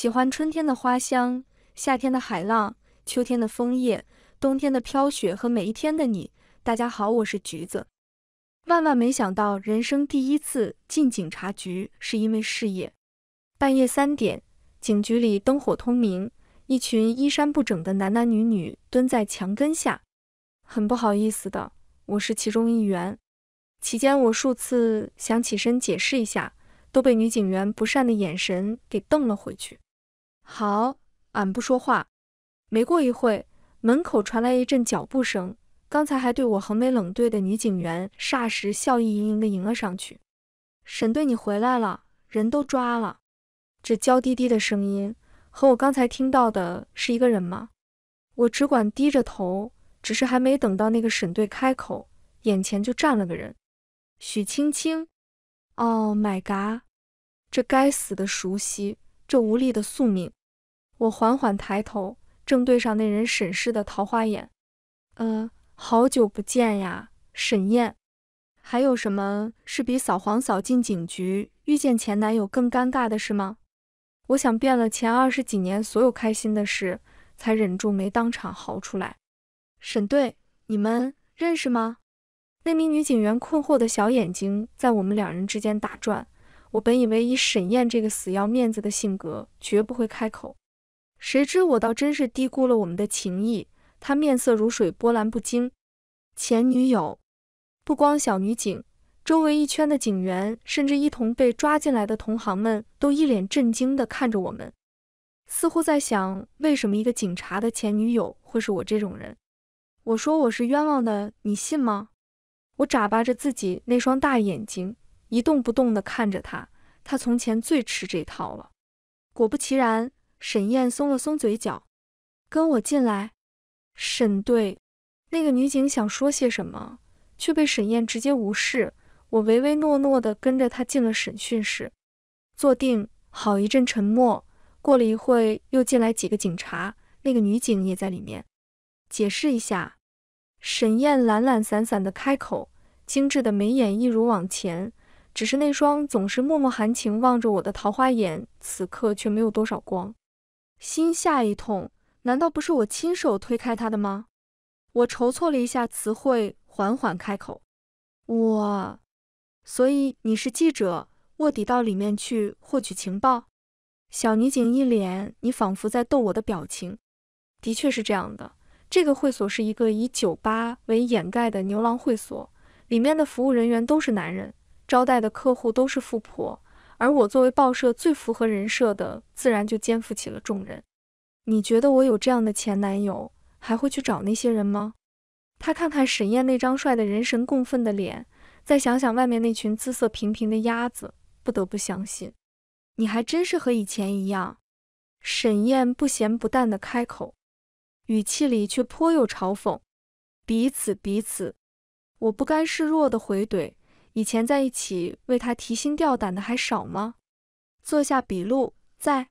喜欢春天的花香，夏天的海浪，秋天的枫叶，冬天的飘雪和每一天的你。大家好，我是橘子。万万没想到，人生第一次进警察局是因为事业。半夜三点，警局里灯火通明，一群衣衫不整的男男女女蹲在墙根下。很不好意思的，我是其中一员。期间我数次想起身解释一下，都被女警员不善的眼神给瞪了回去。好，俺不说话。没过一会门口传来一阵脚步声。刚才还对我横眉冷对的女警员，霎时笑意盈盈地迎了上去：“沈队，你回来了，人都抓了。”这娇滴滴的声音，和我刚才听到的是一个人吗？我只管低着头，只是还没等到那个沈队开口，眼前就站了个人，许青青。Oh my god！这该死的熟悉，这无力的宿命。我缓缓抬头，正对上那人审视的桃花眼。嗯，好久不见呀，沈燕。还有什么是比扫黄扫进警局遇见前男友更尴尬的事吗？我想遍了前二十几年所有开心的事，才忍住没当场嚎出来。沈队，你们认识吗？那名女警员困惑的小眼睛在我们两人之间打转。我本以为以沈燕这个死要面子的性格，绝不会开口。谁知我倒真是低估了我们的情谊。他面色如水，波澜不惊。前女友，不光小女警，周围一圈的警员，甚至一同被抓进来的同行们都一脸震惊地看着我们，似乎在想：为什么一个警察的前女友会是我这种人？我说我是冤枉的，你信吗？我眨巴着自己那双大眼睛，一动不动地看着他。他从前最吃这套了，果不其然。沈燕松了松嘴角，跟我进来。沈队，那个女警想说些什么，却被沈燕直接无视。我唯唯诺诺的跟着她进了审讯室，坐定。好一阵沉默。过了一会，又进来几个警察，那个女警也在里面。解释一下。沈燕懒懒散散的开口，精致的眉眼一如往前，只是那双总是默默含情望着我的桃花眼，此刻却没有多少光。心下一痛，难道不是我亲手推开他的吗？我筹措了一下词汇，缓缓开口：“我……所以你是记者，卧底到里面去获取情报？”小女警一脸你仿佛在逗我的表情。的确是这样的，这个会所是一个以酒吧为掩盖的牛郎会所，里面的服务人员都是男人，招待的客户都是富婆。而我作为报社最符合人设的，自然就肩负起了重任。你觉得我有这样的前男友，还会去找那些人吗？他看看沈晏那张帅的人神共愤的脸，再想想外面那群姿色平平的鸭子，不得不相信，你还真是和以前一样。沈晏不咸不淡的开口，语气里却颇有嘲讽。彼此彼此，我不甘示弱的回怼。以前在一起为他提心吊胆的还少吗？做下笔录，在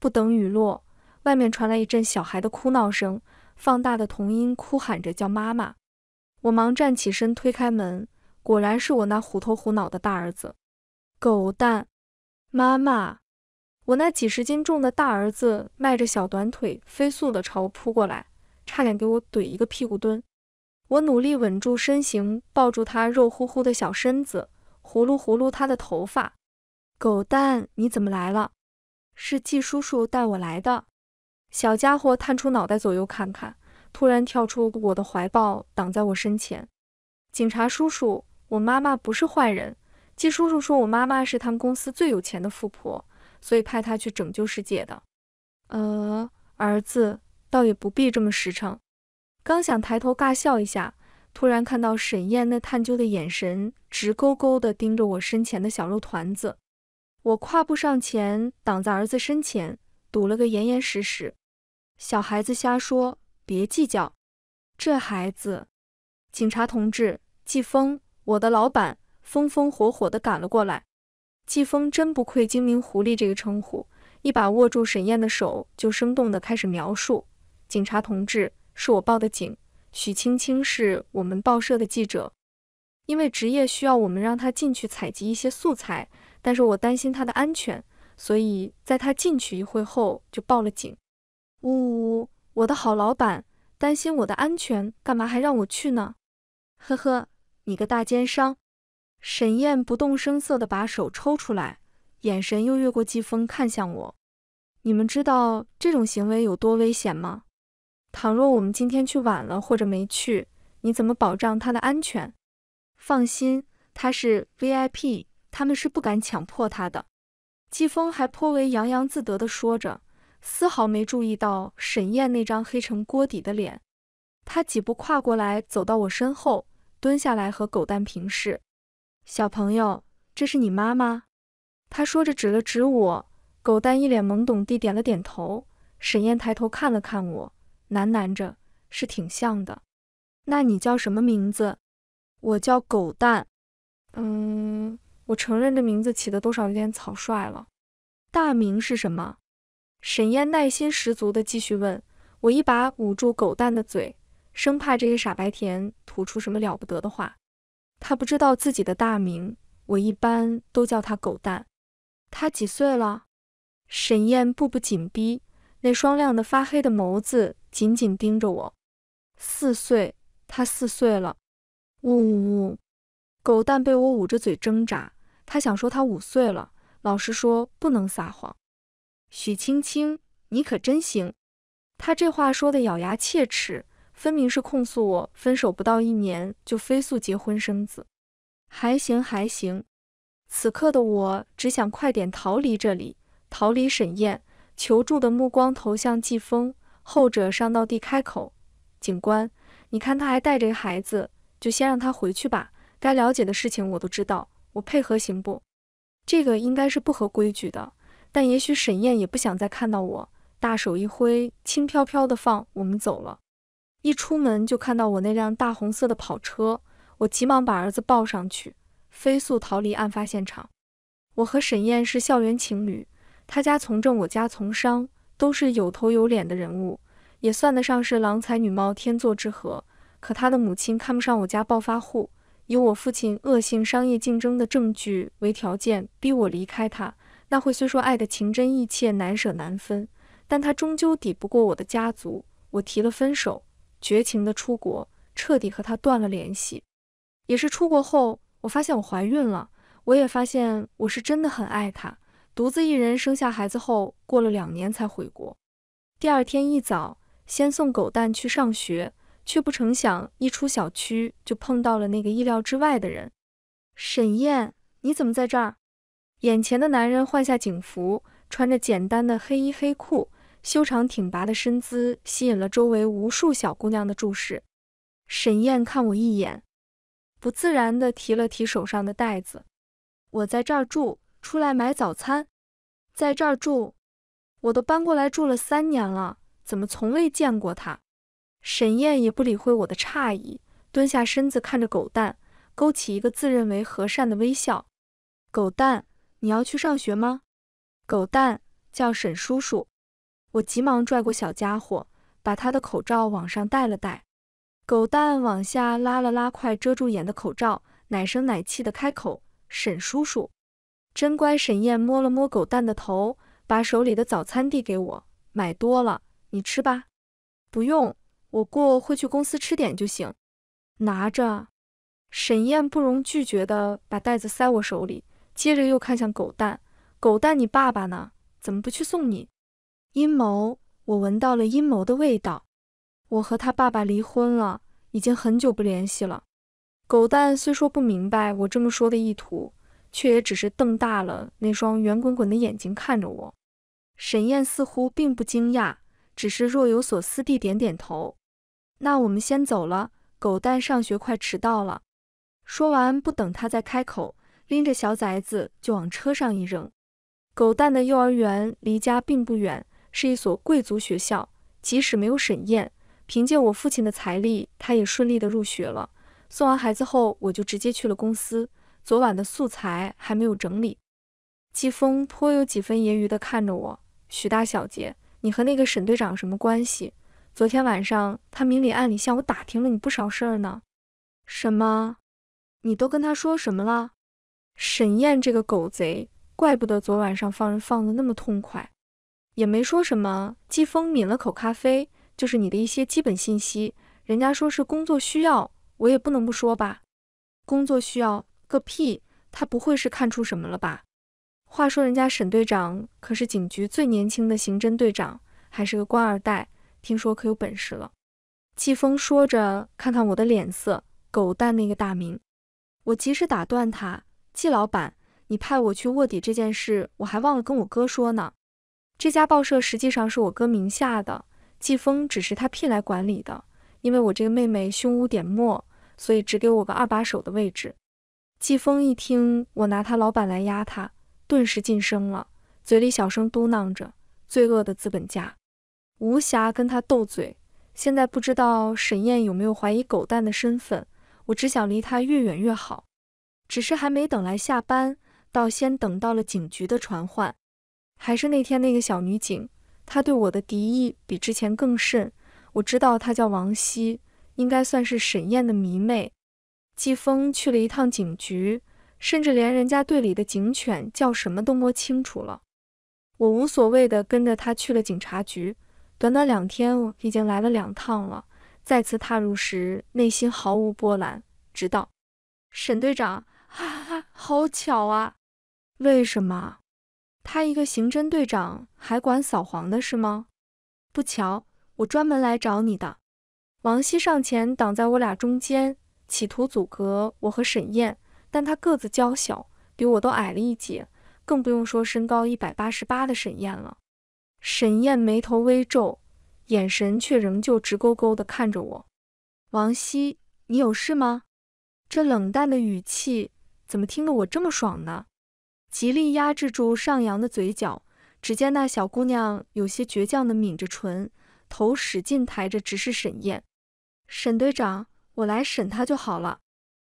不等雨落，外面传来一阵小孩的哭闹声，放大的童音哭喊着叫妈妈。我忙站起身，推开门，果然是我那虎头虎脑的大儿子，狗蛋。妈妈，我那几十斤重的大儿子迈着小短腿，飞速的朝我扑过来，差点给我怼一个屁股蹲。我努力稳住身形，抱住他肉乎乎的小身子，呼噜呼噜他的头发。狗蛋，你怎么来了？是季叔叔带我来的。小家伙探出脑袋左右看看，突然跳出我的怀抱，挡在我身前。警察叔叔，我妈妈不是坏人。季叔叔说我妈妈是他们公司最有钱的富婆，所以派他去拯救世界的。呃，儿子，倒也不必这么实诚。刚想抬头尬笑一下，突然看到沈燕那探究的眼神直勾勾地盯着我身前的小肉团子，我跨步上前，挡在儿子身前，堵了个严严实实。小孩子瞎说，别计较。这孩子，警察同志，季风，我的老板，风风火火地赶了过来。季风真不愧“精明狐狸”这个称呼，一把握住沈燕的手，就生动地开始描述。警察同志。是我报的警，许青青是我们报社的记者，因为职业需要，我们让他进去采集一些素材，但是我担心他的安全，所以在他进去一会后就报了警。呜呜呜，我的好老板，担心我的安全，干嘛还让我去呢？呵呵，你个大奸商！沈燕不动声色地把手抽出来，眼神又越过季风看向我，你们知道这种行为有多危险吗？倘若我们今天去晚了或者没去，你怎么保障他的安全？放心，他是 VIP，他们是不敢强迫他的。季风还颇为洋洋自得地说着，丝毫没注意到沈燕那张黑成锅底的脸。他几步跨过来，走到我身后，蹲下来和狗蛋平视：“小朋友，这是你妈妈。”他说着指了指我。狗蛋一脸懵懂地点了点头。沈燕抬头看了看我。喃喃着，是挺像的。那你叫什么名字？我叫狗蛋。嗯，我承认这名字起的多少有点草率了。大名是什么？沈燕耐心十足地继续问我，一把捂住狗蛋的嘴，生怕这个傻白甜吐出什么了不得的话。他不知道自己的大名，我一般都叫他狗蛋。他几岁了？沈燕步步紧逼，那双亮的发黑的眸子。紧紧盯着我，四岁，他四岁了。呜呜呜，狗蛋被我捂着嘴挣扎，他想说他五岁了。老实说不能撒谎。许青青，你可真行。他这话说的咬牙切齿，分明是控诉我分手不到一年就飞速结婚生子。还行还行。此刻的我只想快点逃离这里，逃离沈燕，求助的目光投向季风。后者上到地开口：“警官，你看他还带着孩子，就先让他回去吧。该了解的事情我都知道，我配合行不？”这个应该是不合规矩的，但也许沈燕也不想再看到我。大手一挥，轻飘飘的放我们走了。一出门就看到我那辆大红色的跑车，我急忙把儿子抱上去，飞速逃离案发现场。我和沈燕是校园情侣，他家从政，我家从商。都是有头有脸的人物，也算得上是郎才女貌天作之合。可他的母亲看不上我家暴发户，以我父亲恶性商业竞争的证据为条件，逼我离开他。那会虽说爱的情真意切，难舍难分，但他终究抵不过我的家族。我提了分手，绝情的出国，彻底和他断了联系。也是出国后，我发现我怀孕了，我也发现我是真的很爱他。独自一人生下孩子后，过了两年才回国。第二天一早，先送狗蛋去上学，却不成想一出小区就碰到了那个意料之外的人。沈燕，你怎么在这儿？眼前的男人换下警服，穿着简单的黑衣黑裤，修长挺拔的身姿吸引了周围无数小姑娘的注视。沈燕看我一眼，不自然地提了提手上的袋子。我在这儿住。出来买早餐，在这儿住，我都搬过来住了三年了，怎么从未见过他？沈燕也不理会我的诧异，蹲下身子看着狗蛋，勾起一个自认为和善的微笑。狗蛋，你要去上学吗？狗蛋叫沈叔叔。我急忙拽过小家伙，把他的口罩往上戴了戴。狗蛋往下拉了拉快遮住眼的口罩，奶声奶气的开口：“沈叔叔。”真乖，沈燕摸了摸狗蛋的头，把手里的早餐递给我。买多了，你吃吧。不用，我过会去公司吃点就行。拿着。沈燕不容拒绝地把袋子塞我手里，接着又看向狗蛋。狗蛋，你爸爸呢？怎么不去送你？阴谋，我闻到了阴谋的味道。我和他爸爸离婚了，已经很久不联系了。狗蛋虽说不明白我这么说的意图。却也只是瞪大了那双圆滚滚的眼睛看着我，沈燕似乎并不惊讶，只是若有所思地点点头。那我们先走了，狗蛋上学快迟到了。说完，不等他再开口，拎着小崽子就往车上一扔。狗蛋的幼儿园离家并不远，是一所贵族学校。即使没有沈燕，凭借我父亲的财力，他也顺利的入学了。送完孩子后，我就直接去了公司。昨晚的素材还没有整理，季风颇有几分揶揄地看着我。许大小姐，你和那个沈队长什么关系？昨天晚上他明里暗里向我打听了你不少事儿呢。什么？你都跟他说什么了？沈燕这个狗贼，怪不得昨晚上放人放的那么痛快，也没说什么。季风抿了口咖啡，就是你的一些基本信息，人家说是工作需要，我也不能不说吧。工作需要。个屁！他不会是看出什么了吧？话说，人家沈队长可是警局最年轻的刑侦队长，还是个官二代，听说可有本事了。季风说着，看看我的脸色。狗蛋那个大名，我及时打断他。季老板，你派我去卧底这件事，我还忘了跟我哥说呢。这家报社实际上是我哥名下的，季风只是他聘来管理的。因为我这个妹妹胸无点墨，所以只给我个二把手的位置。季风一听我拿他老板来压他，顿时噤声了，嘴里小声嘟囔着：“罪恶的资本家。”吴暇跟他斗嘴，现在不知道沈燕有没有怀疑狗蛋的身份，我只想离他越远越好。只是还没等来下班，倒先等到了警局的传唤。还是那天那个小女警，她对我的敌意比之前更甚。我知道她叫王希，应该算是沈燕的迷妹。季风去了一趟警局，甚至连人家队里的警犬叫什么都摸清楚了。我无所谓的跟着他去了警察局。短短两天，已经来了两趟了。再次踏入时，内心毫无波澜。直到沈队长，哈哈，好巧啊！为什么？他一个刑侦队长还管扫黄的事吗？不巧，我专门来找你的。王希上前挡在我俩中间。企图阻隔我和沈燕，但她个子娇小，比我都矮了一截，更不用说身高一百八十八的沈燕了。沈燕眉头微皱，眼神却仍旧直勾勾地看着我。王希，你有事吗？这冷淡的语气怎么听得我这么爽呢？极力压制住上扬的嘴角，只见那小姑娘有些倔强地抿着唇，头使劲抬着，直视沈燕。沈队长。我来审他就好了，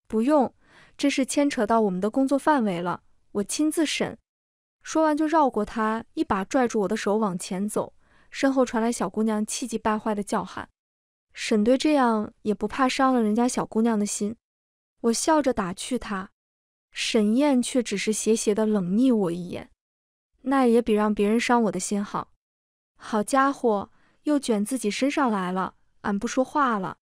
不用，这事牵扯到我们的工作范围了，我亲自审。说完就绕过他，一把拽住我的手往前走，身后传来小姑娘气急败坏的叫喊：“沈队，这样也不怕伤了人家小姑娘的心？”我笑着打趣他，沈燕却只是斜斜的冷睨我一眼：“那也比让别人伤我的心好。”好家伙，又卷自己身上来了，俺不说话了。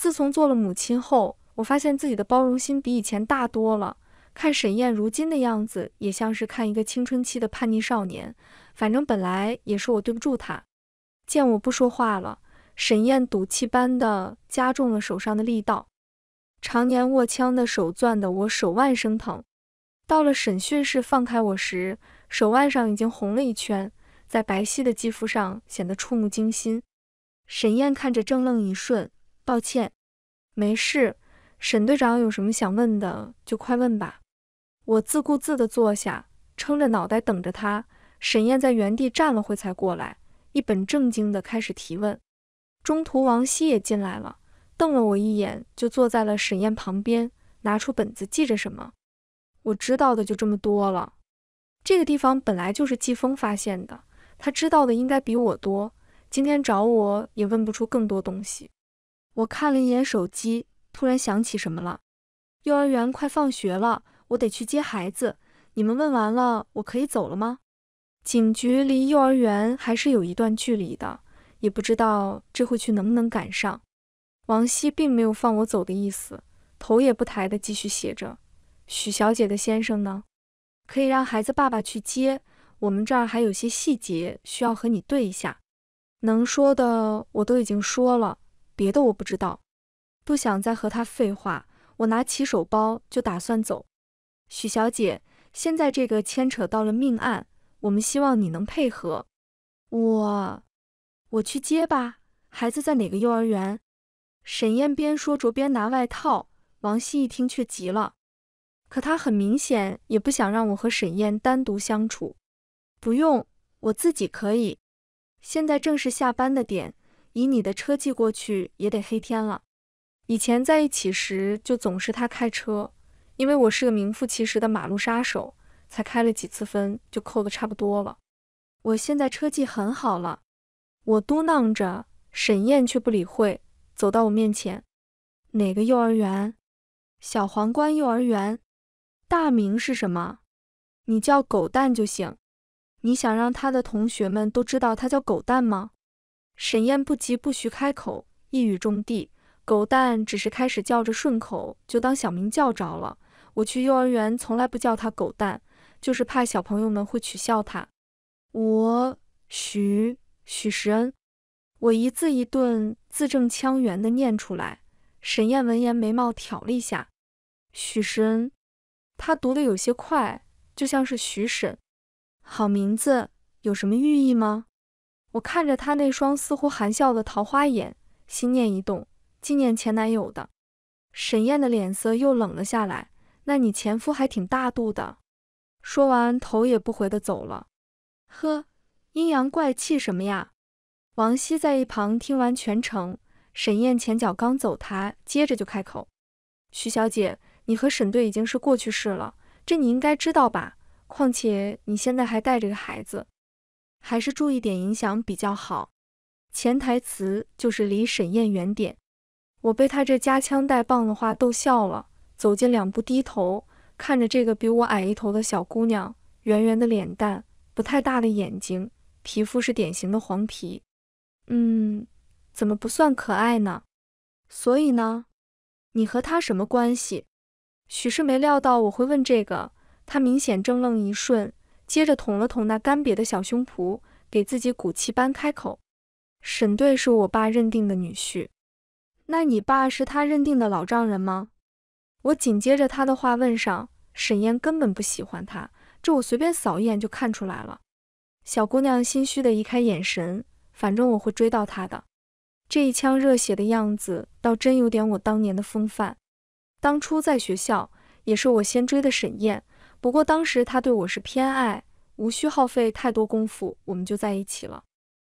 自从做了母亲后，我发现自己的包容心比以前大多了。看沈燕如今的样子，也像是看一个青春期的叛逆少年。反正本来也是我对不住她。见我不说话了，沈燕赌气般的加重了手上的力道，常年握枪的手攥得我手腕生疼。到了审讯室放开我时，手腕上已经红了一圈，在白皙的肌肤上显得触目惊心。沈燕看着怔愣一瞬。抱歉，没事。沈队长有什么想问的，就快问吧。我自顾自地坐下，撑着脑袋等着他。沈燕在原地站了会才过来，一本正经地开始提问。中途王希也进来了，瞪了我一眼，就坐在了沈燕旁边，拿出本子记着什么。我知道的就这么多了。这个地方本来就是季风发现的，他知道的应该比我多。今天找我也问不出更多东西。我看了一眼手机，突然想起什么了。幼儿园快放学了，我得去接孩子。你们问完了，我可以走了吗？警局离幼儿园还是有一段距离的，也不知道这回去能不能赶上。王希并没有放我走的意思，头也不抬的继续写着。许小姐的先生呢？可以让孩子爸爸去接。我们这儿还有些细节需要和你对一下。能说的我都已经说了。别的我不知道，不想再和他废话。我拿起手包就打算走。许小姐，现在这个牵扯到了命案，我们希望你能配合。我，我去接吧。孩子在哪个幼儿园？沈燕边说着边拿外套。王希一听却急了，可他很明显也不想让我和沈燕单独相处。不用，我自己可以。现在正是下班的点。以你的车技，过去也得黑天了。以前在一起时，就总是他开车，因为我是个名副其实的马路杀手，才开了几次分就扣的差不多了。我现在车技很好了，我嘟囔着，沈燕却不理会，走到我面前。哪个幼儿园？小皇冠幼儿园。大名是什么？你叫狗蛋就行。你想让他的同学们都知道他叫狗蛋吗？沈燕不急不徐开口，一语中的。狗蛋只是开始叫着顺口，就当小名叫着了。我去幼儿园从来不叫他狗蛋，就是怕小朋友们会取笑他。我许许时恩，我一字一顿、字正腔圆的念出来。沈燕闻言眉毛挑了一下，许时恩，他读的有些快，就像是许婶。好名字，有什么寓意吗？我看着他那双似乎含笑的桃花眼，心念一动，纪念前男友的。沈燕的脸色又冷了下来。那你前夫还挺大度的。说完，头也不回的走了。呵，阴阳怪气什么呀？王希在一旁听完全程，沈燕前脚刚走，他接着就开口：“徐小姐，你和沈队已经是过去式了，这你应该知道吧？况且你现在还带着个孩子。”还是注意点影响比较好，潜台词就是离沈晏远点。我被他这夹枪带棒的话逗笑了，走近两步，低头看着这个比我矮一头的小姑娘，圆圆的脸蛋，不太大的眼睛，皮肤是典型的黄皮。嗯，怎么不算可爱呢？所以呢，你和他什么关系？许是没料到我会问这个，他明显怔愣一瞬。接着捅了捅那干瘪的小胸脯，给自己鼓气般开口：“沈队是我爸认定的女婿，那你爸是他认定的老丈人吗？”我紧接着他的话问上：“沈燕根本不喜欢他，这我随便扫一眼就看出来了。”小姑娘心虚的移开眼神，反正我会追到他的。这一腔热血的样子，倒真有点我当年的风范。当初在学校，也是我先追的沈燕。不过当时他对我是偏爱，无需耗费太多功夫，我们就在一起了。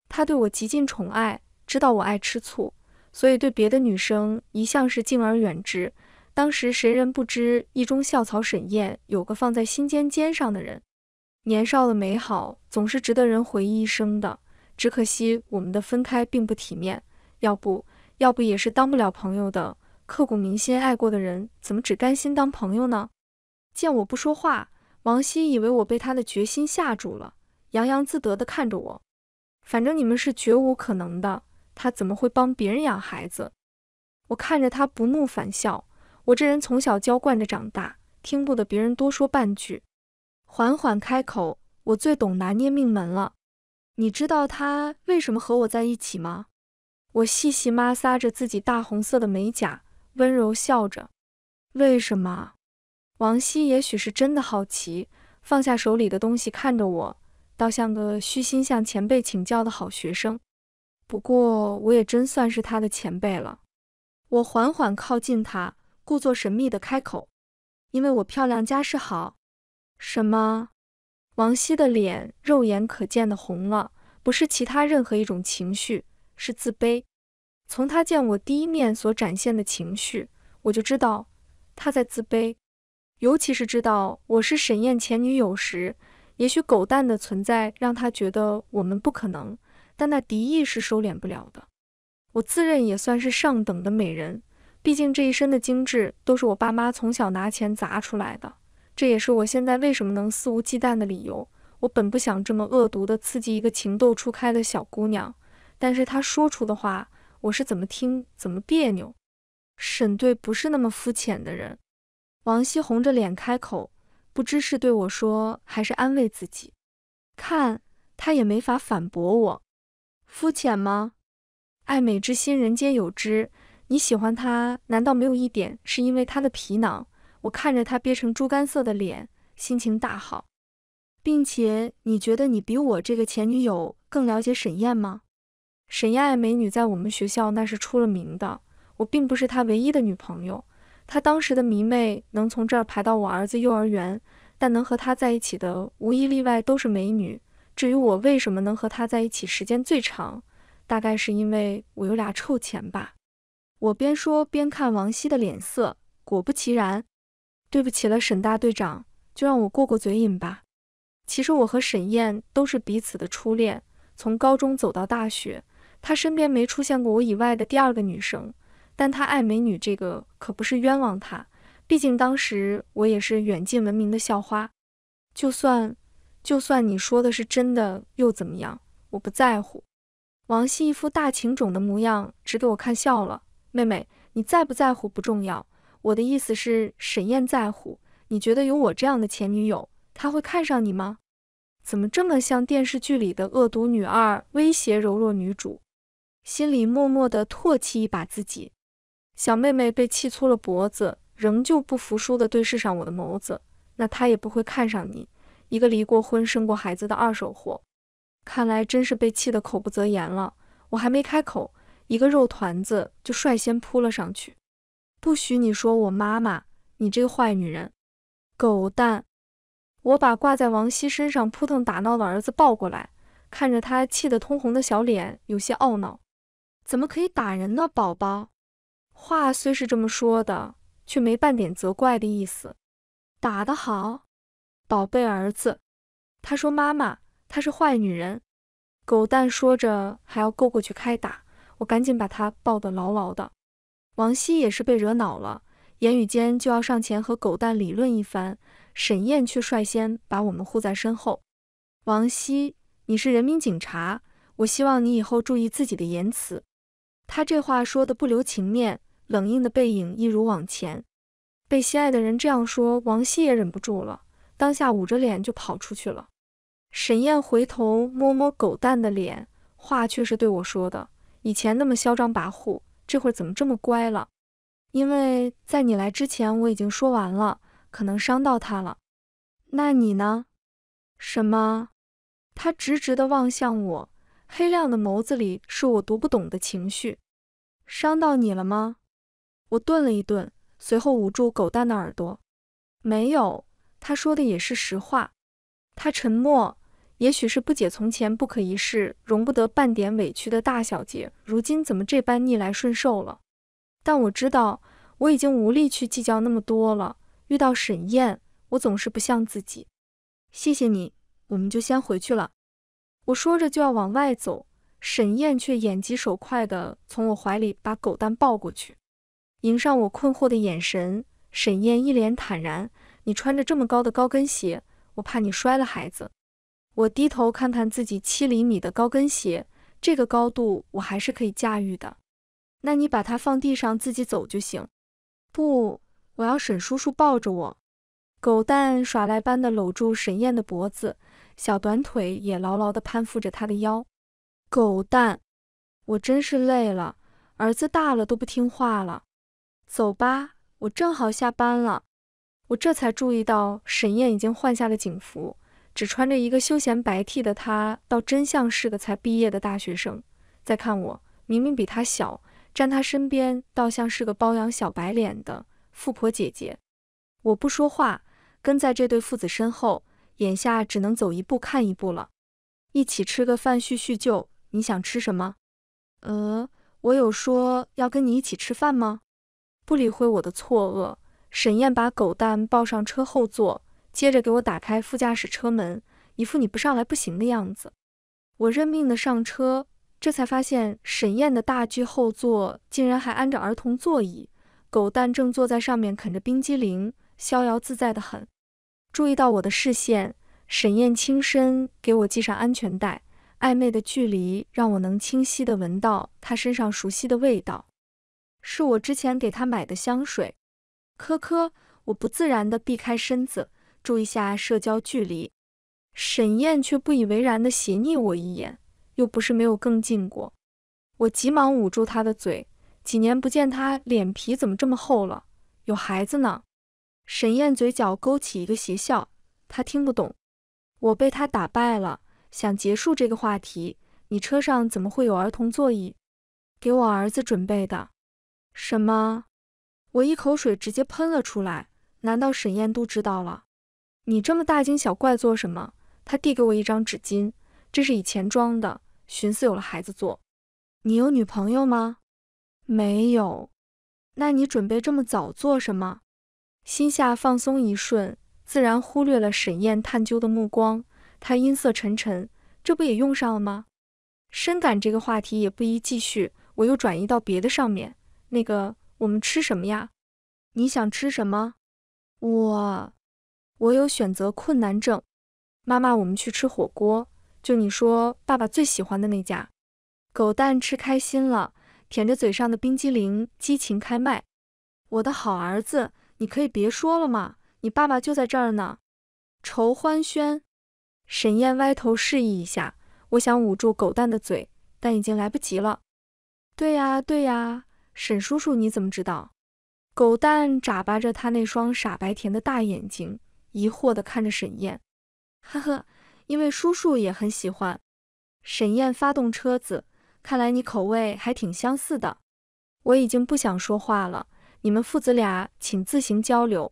他对我极尽宠爱，知道我爱吃醋，所以对别的女生一向是敬而远之。当时谁人不知一中校草沈燕有个放在心尖尖上的人？年少的美好总是值得人回忆一生的。只可惜我们的分开并不体面，要不，要不也是当不了朋友的。刻骨铭心爱过的人，怎么只甘心当朋友呢？见我不说话，王希以为我被他的决心吓住了，洋洋自得地看着我。反正你们是绝无可能的，他怎么会帮别人养孩子？我看着他，不怒反笑。我这人从小娇惯着长大，听不得别人多说半句，缓缓开口：“我最懂拿捏命门了。你知道他为什么和我在一起吗？”我细细摩挲着自己大红色的美甲，温柔笑着：“为什么？”王希也许是真的好奇，放下手里的东西看着我，倒像个虚心向前辈请教的好学生。不过我也真算是他的前辈了。我缓缓靠近他，故作神秘的开口：“因为我漂亮，家世好。”什么？王希的脸肉眼可见的红了，不是其他任何一种情绪，是自卑。从他见我第一面所展现的情绪，我就知道他在自卑。尤其是知道我是沈燕前女友时，也许狗蛋的存在让他觉得我们不可能，但那敌意是收敛不了的。我自认也算是上等的美人，毕竟这一身的精致都是我爸妈从小拿钱砸出来的，这也是我现在为什么能肆无忌惮的理由。我本不想这么恶毒的刺激一个情窦初开的小姑娘，但是她说出的话，我是怎么听怎么别扭。沈队不是那么肤浅的人。王希红着脸开口，不知是对我说还是安慰自己。看，他也没法反驳我。肤浅吗？爱美之心，人皆有之。你喜欢他，难道没有一点是因为他的皮囊？我看着他憋成猪肝色的脸，心情大好。并且，你觉得你比我这个前女友更了解沈晏吗？沈晏爱美女，在我们学校那是出了名的。我并不是他唯一的女朋友。他当时的迷妹能从这儿排到我儿子幼儿园，但能和他在一起的无一例外都是美女。至于我为什么能和他在一起时间最长，大概是因为我有俩臭钱吧。我边说边看王希的脸色，果不其然，对不起了沈大队长，就让我过过嘴瘾吧。其实我和沈燕都是彼此的初恋，从高中走到大学，他身边没出现过我以外的第二个女生。但他爱美女，这个可不是冤枉他。毕竟当时我也是远近闻名的校花。就算就算你说的是真的，又怎么样？我不在乎。王熙一副大情种的模样，只给我看笑了。妹妹，你在不在乎不重要，我的意思是，沈燕在乎。你觉得有我这样的前女友，她会看上你吗？怎么这么像电视剧里的恶毒女二威胁柔弱女主？心里默默的唾弃一把自己。小妹妹被气粗了脖子，仍旧不服输的对视上我的眸子。那她也不会看上你，一个离过婚、生过孩子的二手货。看来真是被气得口不择言了。我还没开口，一个肉团子就率先扑了上去。不许你说我妈妈，你这个坏女人，狗蛋！我把挂在王希身上扑腾打闹的儿子抱过来，看着他气得通红的小脸，有些懊恼。怎么可以打人呢，宝宝？话虽是这么说的，却没半点责怪的意思。打得好，宝贝儿子。他说：“妈妈，她是坏女人。”狗蛋说着，还要勾过去开打，我赶紧把他抱得牢牢的。王希也是被惹恼了，言语间就要上前和狗蛋理论一番。沈燕却率先把我们护在身后。王希，你是人民警察，我希望你以后注意自己的言辞。他这话说的不留情面。冷硬的背影一如往前，被心爱的人这样说，王希也忍不住了，当下捂着脸就跑出去了。沈燕回头摸摸狗蛋的脸，话却是对我说的：“以前那么嚣张跋扈，这会怎么这么乖了？”因为在你来之前我已经说完了，可能伤到他了。那你呢？什么？他直直地望向我，黑亮的眸子里是我读不懂的情绪。伤到你了吗？我顿了一顿，随后捂住狗蛋的耳朵。没有，他说的也是实话。他沉默，也许是不解从前不可一世、容不得半点委屈的大小姐，如今怎么这般逆来顺受了？但我知道，我已经无力去计较那么多了。遇到沈燕，我总是不像自己。谢谢你，我们就先回去了。我说着就要往外走，沈燕却眼疾手快地从我怀里把狗蛋抱过去。迎上我困惑的眼神，沈燕一脸坦然：“你穿着这么高的高跟鞋，我怕你摔了孩子。”我低头看看自己七厘米的高跟鞋，这个高度我还是可以驾驭的。那你把它放地上自己走就行。不，我要沈叔叔抱着我。狗蛋耍赖般的搂住沈燕的脖子，小短腿也牢牢地攀附着他的腰。狗蛋，我真是累了，儿子大了都不听话了。走吧，我正好下班了。我这才注意到沈燕已经换下了警服，只穿着一个休闲白 T 的她，倒真像是个才毕业的大学生。再看我，明明比她小，站她身边倒像是个包养小白脸的富婆姐姐。我不说话，跟在这对父子身后，眼下只能走一步看一步了。一起吃个饭叙叙旧，你想吃什么？呃，我有说要跟你一起吃饭吗？不理会我的错愕，沈燕把狗蛋抱上车后座，接着给我打开副驾驶车门，一副你不上来不行的样子。我认命的上车，这才发现沈燕的大巨后座竟然还安着儿童座椅，狗蛋正坐在上面啃着冰激凌，逍遥自在的很。注意到我的视线，沈燕轻身给我系上安全带，暧昧的距离让我能清晰的闻到她身上熟悉的味道。是我之前给他买的香水，科科，我不自然的避开身子，注意下社交距离。沈燕却不以为然的斜睨我一眼，又不是没有更近过。我急忙捂住她的嘴，几年不见，她脸皮怎么这么厚了？有孩子呢。沈燕嘴角勾起一个邪笑，她听不懂。我被她打败了，想结束这个话题。你车上怎么会有儿童座椅？给我儿子准备的。什么？我一口水直接喷了出来。难道沈燕都知道了？你这么大惊小怪做什么？他递给我一张纸巾，这是以前装的，寻思有了孩子做。你有女朋友吗？没有。那你准备这么早做什么？心下放松一瞬，自然忽略了沈燕探究的目光。他音色沉沉，这不也用上了吗？深感这个话题也不宜继续，我又转移到别的上面。那个，我们吃什么呀？你想吃什么？我，我有选择困难症。妈妈，我们去吃火锅，就你说爸爸最喜欢的那家。狗蛋吃开心了，舔着嘴上的冰激凌，激情开麦。我的好儿子，你可以别说了嘛，你爸爸就在这儿呢。愁欢轩，沈燕歪头示意一下，我想捂住狗蛋的嘴，但已经来不及了。对呀，对呀。沈叔叔，你怎么知道？狗蛋眨巴着他那双傻白甜的大眼睛，疑惑的看着沈燕。呵呵，因为叔叔也很喜欢。沈燕发动车子，看来你口味还挺相似的。我已经不想说话了，你们父子俩请自行交流。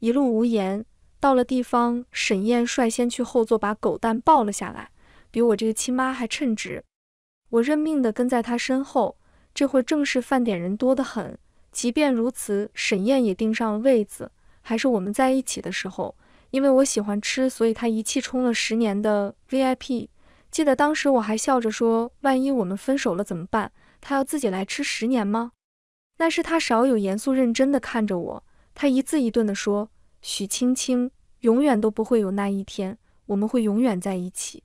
一路无言，到了地方，沈燕率先去后座把狗蛋抱了下来，比我这个亲妈还称职。我认命的跟在他身后。这会儿正是饭点，人多得很。即便如此，沈燕也订上了位子，还是我们在一起的时候。因为我喜欢吃，所以他一气冲了十年的 VIP。记得当时我还笑着说：“万一我们分手了怎么办？他要自己来吃十年吗？”那是他少有严肃认真地看着我，他一字一顿地说：“许青青，永远都不会有那一天，我们会永远在一起。”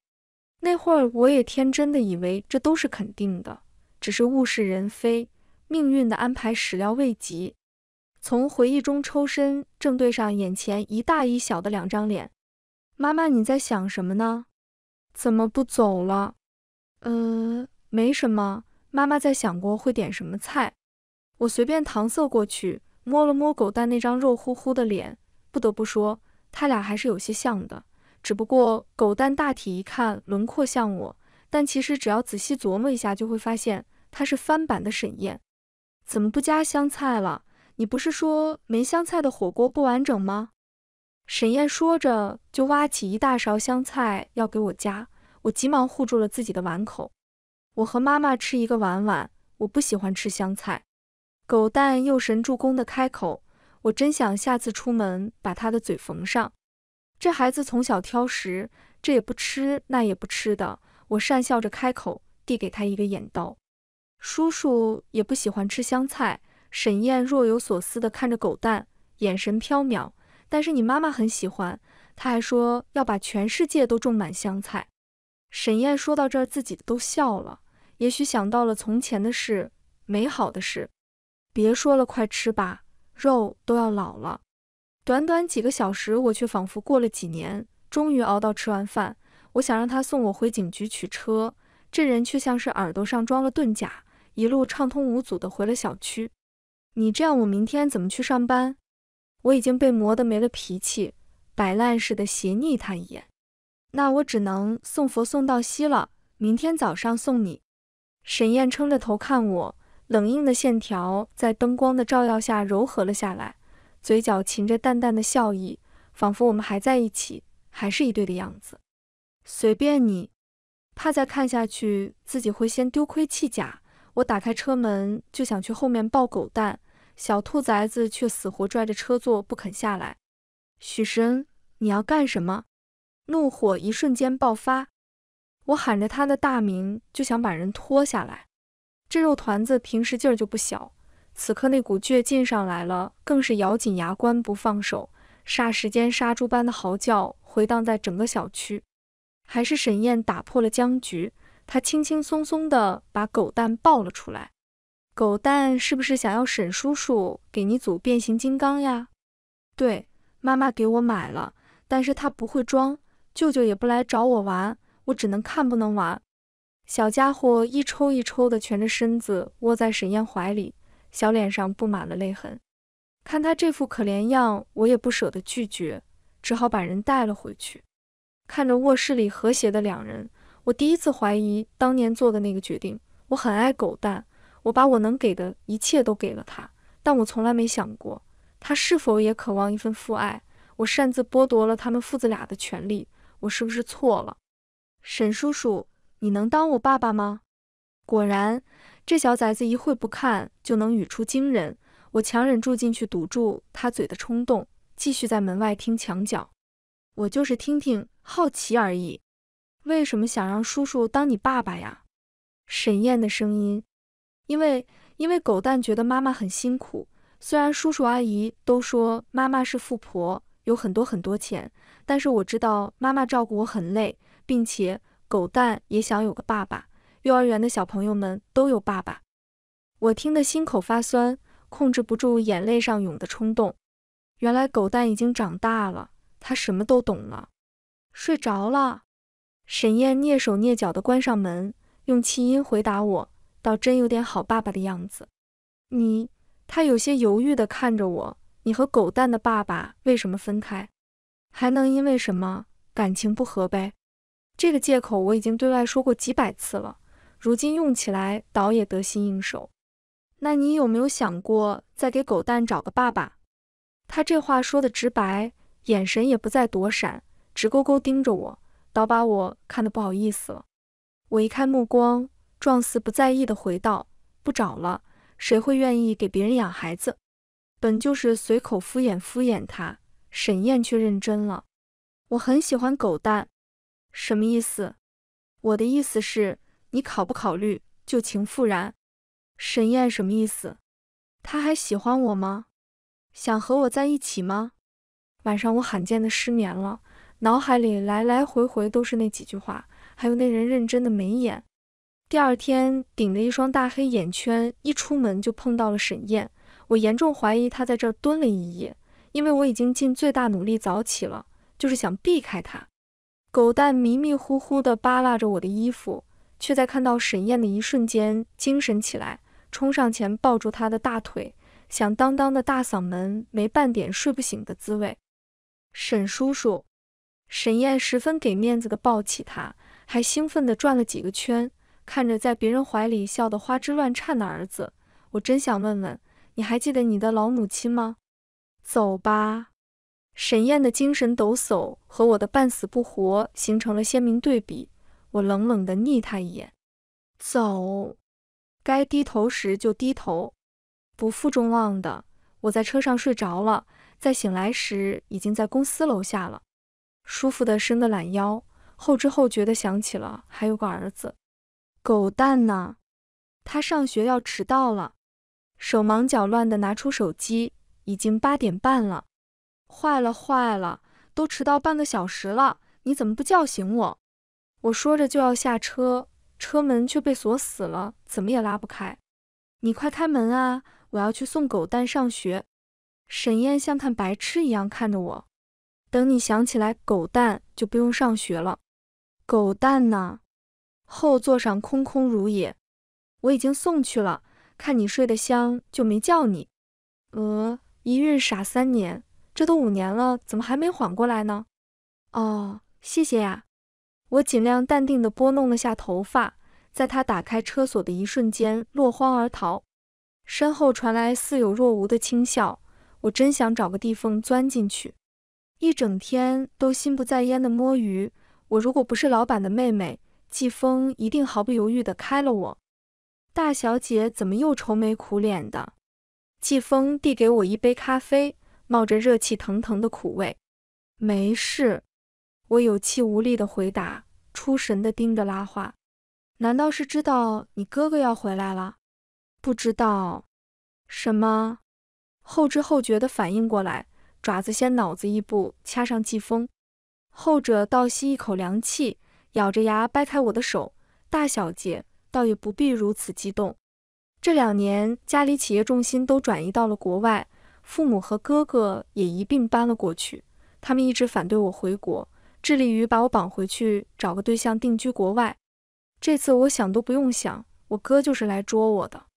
那会儿我也天真的以为这都是肯定的。只是物是人非，命运的安排始料未及。从回忆中抽身，正对上眼前一大一小的两张脸。妈妈，你在想什么呢？怎么不走了？呃，没什么。妈妈在想过会点什么菜。我随便搪塞过去，摸了摸狗蛋那张肉乎乎的脸。不得不说，他俩还是有些像的。只不过狗蛋大体一看轮廓像我，但其实只要仔细琢磨一下，就会发现。他是翻版的沈燕，怎么不加香菜了？你不是说没香菜的火锅不完整吗？沈燕说着就挖起一大勺香菜要给我加，我急忙护住了自己的碗口。我和妈妈吃一个碗碗，我不喜欢吃香菜。狗蛋又神助攻的开口，我真想下次出门把他的嘴缝上。这孩子从小挑食，这也不吃那也不吃的。我讪笑着开口，递给他一个眼刀。叔叔也不喜欢吃香菜。沈燕若有所思地看着狗蛋，眼神飘渺。但是你妈妈很喜欢，她还说要把全世界都种满香菜。沈燕说到这儿，自己都笑了。也许想到了从前的事，美好的事。别说了，快吃吧，肉都要老了。短短几个小时，我却仿佛过了几年。终于熬到吃完饭，我想让他送我回警局取车，这人却像是耳朵上装了盾甲。一路畅通无阻地回了小区。你这样，我明天怎么去上班？我已经被磨得没了脾气，摆烂似的斜睨他一眼。那我只能送佛送到西了。明天早上送你。沈燕撑着头看我，冷硬的线条在灯光的照耀下柔和了下来，嘴角噙着淡淡的笑意，仿佛我们还在一起，还是一对的样子。随便你。怕再看下去，自己会先丢盔弃甲。我打开车门就想去后面抱狗蛋，小兔崽子却死活拽着车座不肯下来。许神，你要干什么？怒火一瞬间爆发，我喊着他的大名就想把人拖下来。这肉团子平时劲儿就不小，此刻那股倔劲上来了，更是咬紧牙关不放手。霎时间，杀猪般的嚎叫回荡在整个小区。还是沈燕打破了僵局。他轻轻松松地把狗蛋抱了出来。狗蛋是不是想要沈叔叔给你组变形金刚呀？对，妈妈给我买了，但是他不会装，舅舅也不来找我玩，我只能看不能玩。小家伙一抽一抽地蜷着身子窝在沈燕怀里，小脸上布满了泪痕。看他这副可怜样，我也不舍得拒绝，只好把人带了回去。看着卧室里和谐的两人。我第一次怀疑当年做的那个决定。我很爱狗蛋，我把我能给的一切都给了他，但我从来没想过他是否也渴望一份父爱。我擅自剥夺了他们父子俩的权利，我是不是错了？沈叔叔，你能当我爸爸吗？果然，这小崽子一会不看就能语出惊人。我强忍住进去堵住他嘴的冲动，继续在门外听墙角。我就是听听，好奇而已。为什么想让叔叔当你爸爸呀？沈燕的声音。因为，因为狗蛋觉得妈妈很辛苦。虽然叔叔阿姨都说妈妈是富婆，有很多很多钱，但是我知道妈妈照顾我很累，并且狗蛋也想有个爸爸。幼儿园的小朋友们都有爸爸。我听得心口发酸，控制不住眼泪上涌的冲动。原来狗蛋已经长大了，他什么都懂了。睡着了。沈燕蹑手蹑脚地关上门，用气音回答我：“倒真有点好爸爸的样子。”你，他有些犹豫地看着我：“你和狗蛋的爸爸为什么分开？还能因为什么？感情不和呗。这个借口我已经对外说过几百次了，如今用起来倒也得心应手。”那你有没有想过再给狗蛋找个爸爸？他这话说得直白，眼神也不再躲闪，直勾勾盯着我。倒把我看得不好意思了，我移开目光，状似不在意的回道：“不找了，谁会愿意给别人养孩子？”本就是随口敷衍敷衍他，沈燕却认真了。我很喜欢狗蛋，什么意思？我的意思是，你考不考虑旧情复燃？沈燕什么意思？他还喜欢我吗？想和我在一起吗？晚上我罕见的失眠了。脑海里来来回回都是那几句话，还有那人认真的眉眼。第二天顶着一双大黑眼圈，一出门就碰到了沈晏。我严重怀疑他在这儿蹲了一夜，因为我已经尽最大努力早起了，就是想避开他。狗蛋迷迷糊糊地扒拉着我的衣服，却在看到沈晏的一瞬间精神起来，冲上前抱住他的大腿，响当当的大嗓门没半点睡不醒的滋味。沈叔叔。沈燕十分给面子的抱起他，还兴奋的转了几个圈，看着在别人怀里笑得花枝乱颤的儿子，我真想问问，你还记得你的老母亲吗？走吧。沈燕的精神抖擞和我的半死不活形成了鲜明对比，我冷冷的睨他一眼，走，该低头时就低头，不负众望的，我在车上睡着了，在醒来时已经在公司楼下了。舒服的伸个懒腰，后知后觉的想起了还有个儿子，狗蛋呢？他上学要迟到了，手忙脚乱的拿出手机，已经八点半了。坏了坏了，都迟到半个小时了！你怎么不叫醒我？我说着就要下车，车门却被锁死了，怎么也拉不开。你快开门啊！我要去送狗蛋上学。沈燕像看白痴一样看着我。等你想起来，狗蛋就不用上学了。狗蛋呢？后座上空空如也。我已经送去了，看你睡得香，就没叫你。呃，一孕傻三年，这都五年了，怎么还没缓过来呢？哦，谢谢呀。我尽量淡定地拨弄了下头发，在他打开车锁的一瞬间，落荒而逃。身后传来似有若无的轻笑，我真想找个地缝钻进去。一整天都心不在焉的摸鱼，我如果不是老板的妹妹，季风一定毫不犹豫的开了我。大小姐怎么又愁眉苦脸的？季风递给我一杯咖啡，冒着热气腾腾的苦味。没事，我有气无力的回答，出神的盯着拉花。难道是知道你哥哥要回来了？不知道。什么？后知后觉的反应过来。爪子先脑子一步掐上季风，后者倒吸一口凉气，咬着牙掰开我的手。大小姐倒也不必如此激动。这两年家里企业重心都转移到了国外，父母和哥哥也一并搬了过去。他们一直反对我回国，致力于把我绑回去找个对象定居国外。这次我想都不用想，我哥就是来捉我的。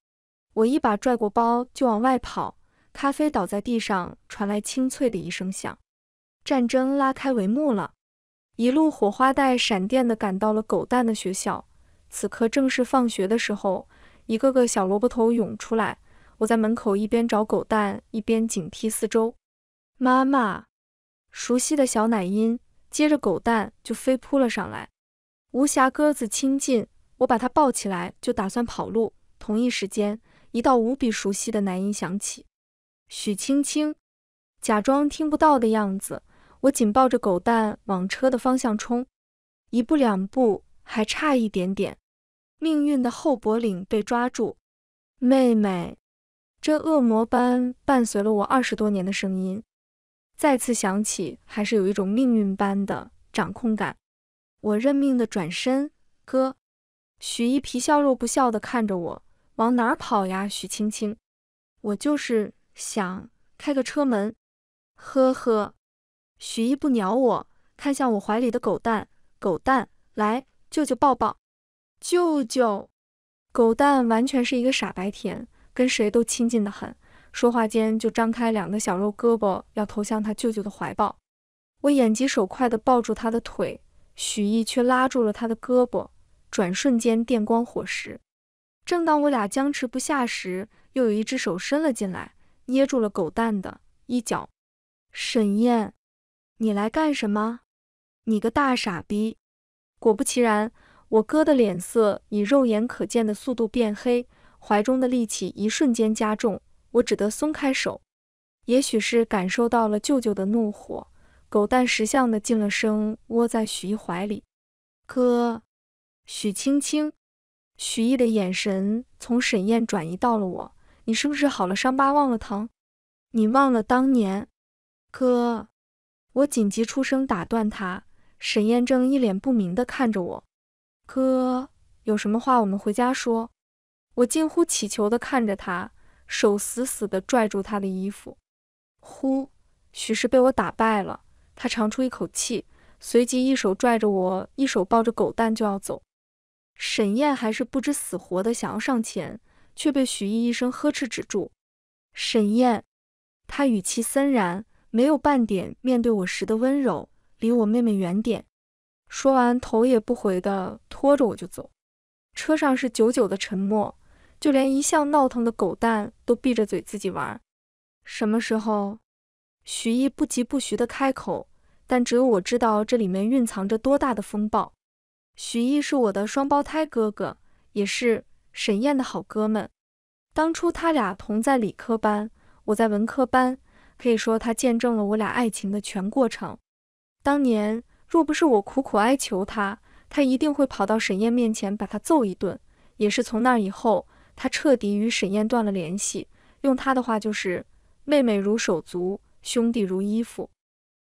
我一把拽过包就往外跑。咖啡倒在地上传来清脆的一声响，战争拉开帷幕了。一路火花带闪电的赶到了狗蛋的学校，此刻正是放学的时候，一个个小萝卜头涌出来。我在门口一边找狗蛋，一边警惕四周。妈妈，熟悉的小奶音，接着狗蛋就飞扑了上来。无暇鸽子亲近，我把它抱起来就打算跑路。同一时间，一道无比熟悉的男音响起。许青青假装听不到的样子，我紧抱着狗蛋往车的方向冲，一步两步，还差一点点，命运的后脖领被抓住。妹妹，这恶魔般伴随了我二十多年的声音再次响起，还是有一种命运般的掌控感。我认命的转身，哥，许一皮笑肉不笑的看着我，往哪儿跑呀？许青青，我就是。想开个车门，呵呵。许逸不鸟我，看向我怀里的狗蛋，狗蛋，来，舅舅抱抱。舅舅，狗蛋完全是一个傻白甜，跟谁都亲近的很。说话间就张开两个小肉胳膊要投向他舅舅的怀抱，我眼疾手快的抱住他的腿，许毅却拉住了他的胳膊，转瞬间电光火石。正当我俩僵持不下时，又有一只手伸了进来。捏住了狗蛋的衣角，沈燕，你来干什么？你个大傻逼！果不其然，我哥的脸色以肉眼可见的速度变黑，怀中的力气一瞬间加重，我只得松开手。也许是感受到了舅舅的怒火，狗蛋识相的静了声，窝在许毅怀里。哥，许青青。许毅的眼神从沈燕转移到了我。你是不是好了伤疤忘了疼？你忘了当年，哥！我紧急出声打断他。沈燕正一脸不明地看着我，哥，有什么话我们回家说。我近乎乞求地看着他，手死死地拽住他的衣服。呼，许是被我打败了，他长出一口气，随即一手拽着我，一手抱着狗蛋就要走。沈燕还是不知死活的想要上前。却被许毅一声呵斥止住。沈晏，他语气森然，没有半点面对我时的温柔，离我妹妹远点。说完，头也不回的拖着我就走。车上是久久的沉默，就连一向闹腾的狗蛋都闭着嘴自己玩。什么时候？许毅不疾不徐的开口，但只有我知道这里面蕴藏着多大的风暴。许毅是我的双胞胎哥哥，也是。沈燕的好哥们，当初他俩同在理科班，我在文科班，可以说他见证了我俩爱情的全过程。当年若不是我苦苦哀求他，他一定会跑到沈燕面前把他揍一顿。也是从那以后，他彻底与沈燕断了联系。用他的话就是“妹妹如手足，兄弟如衣服”。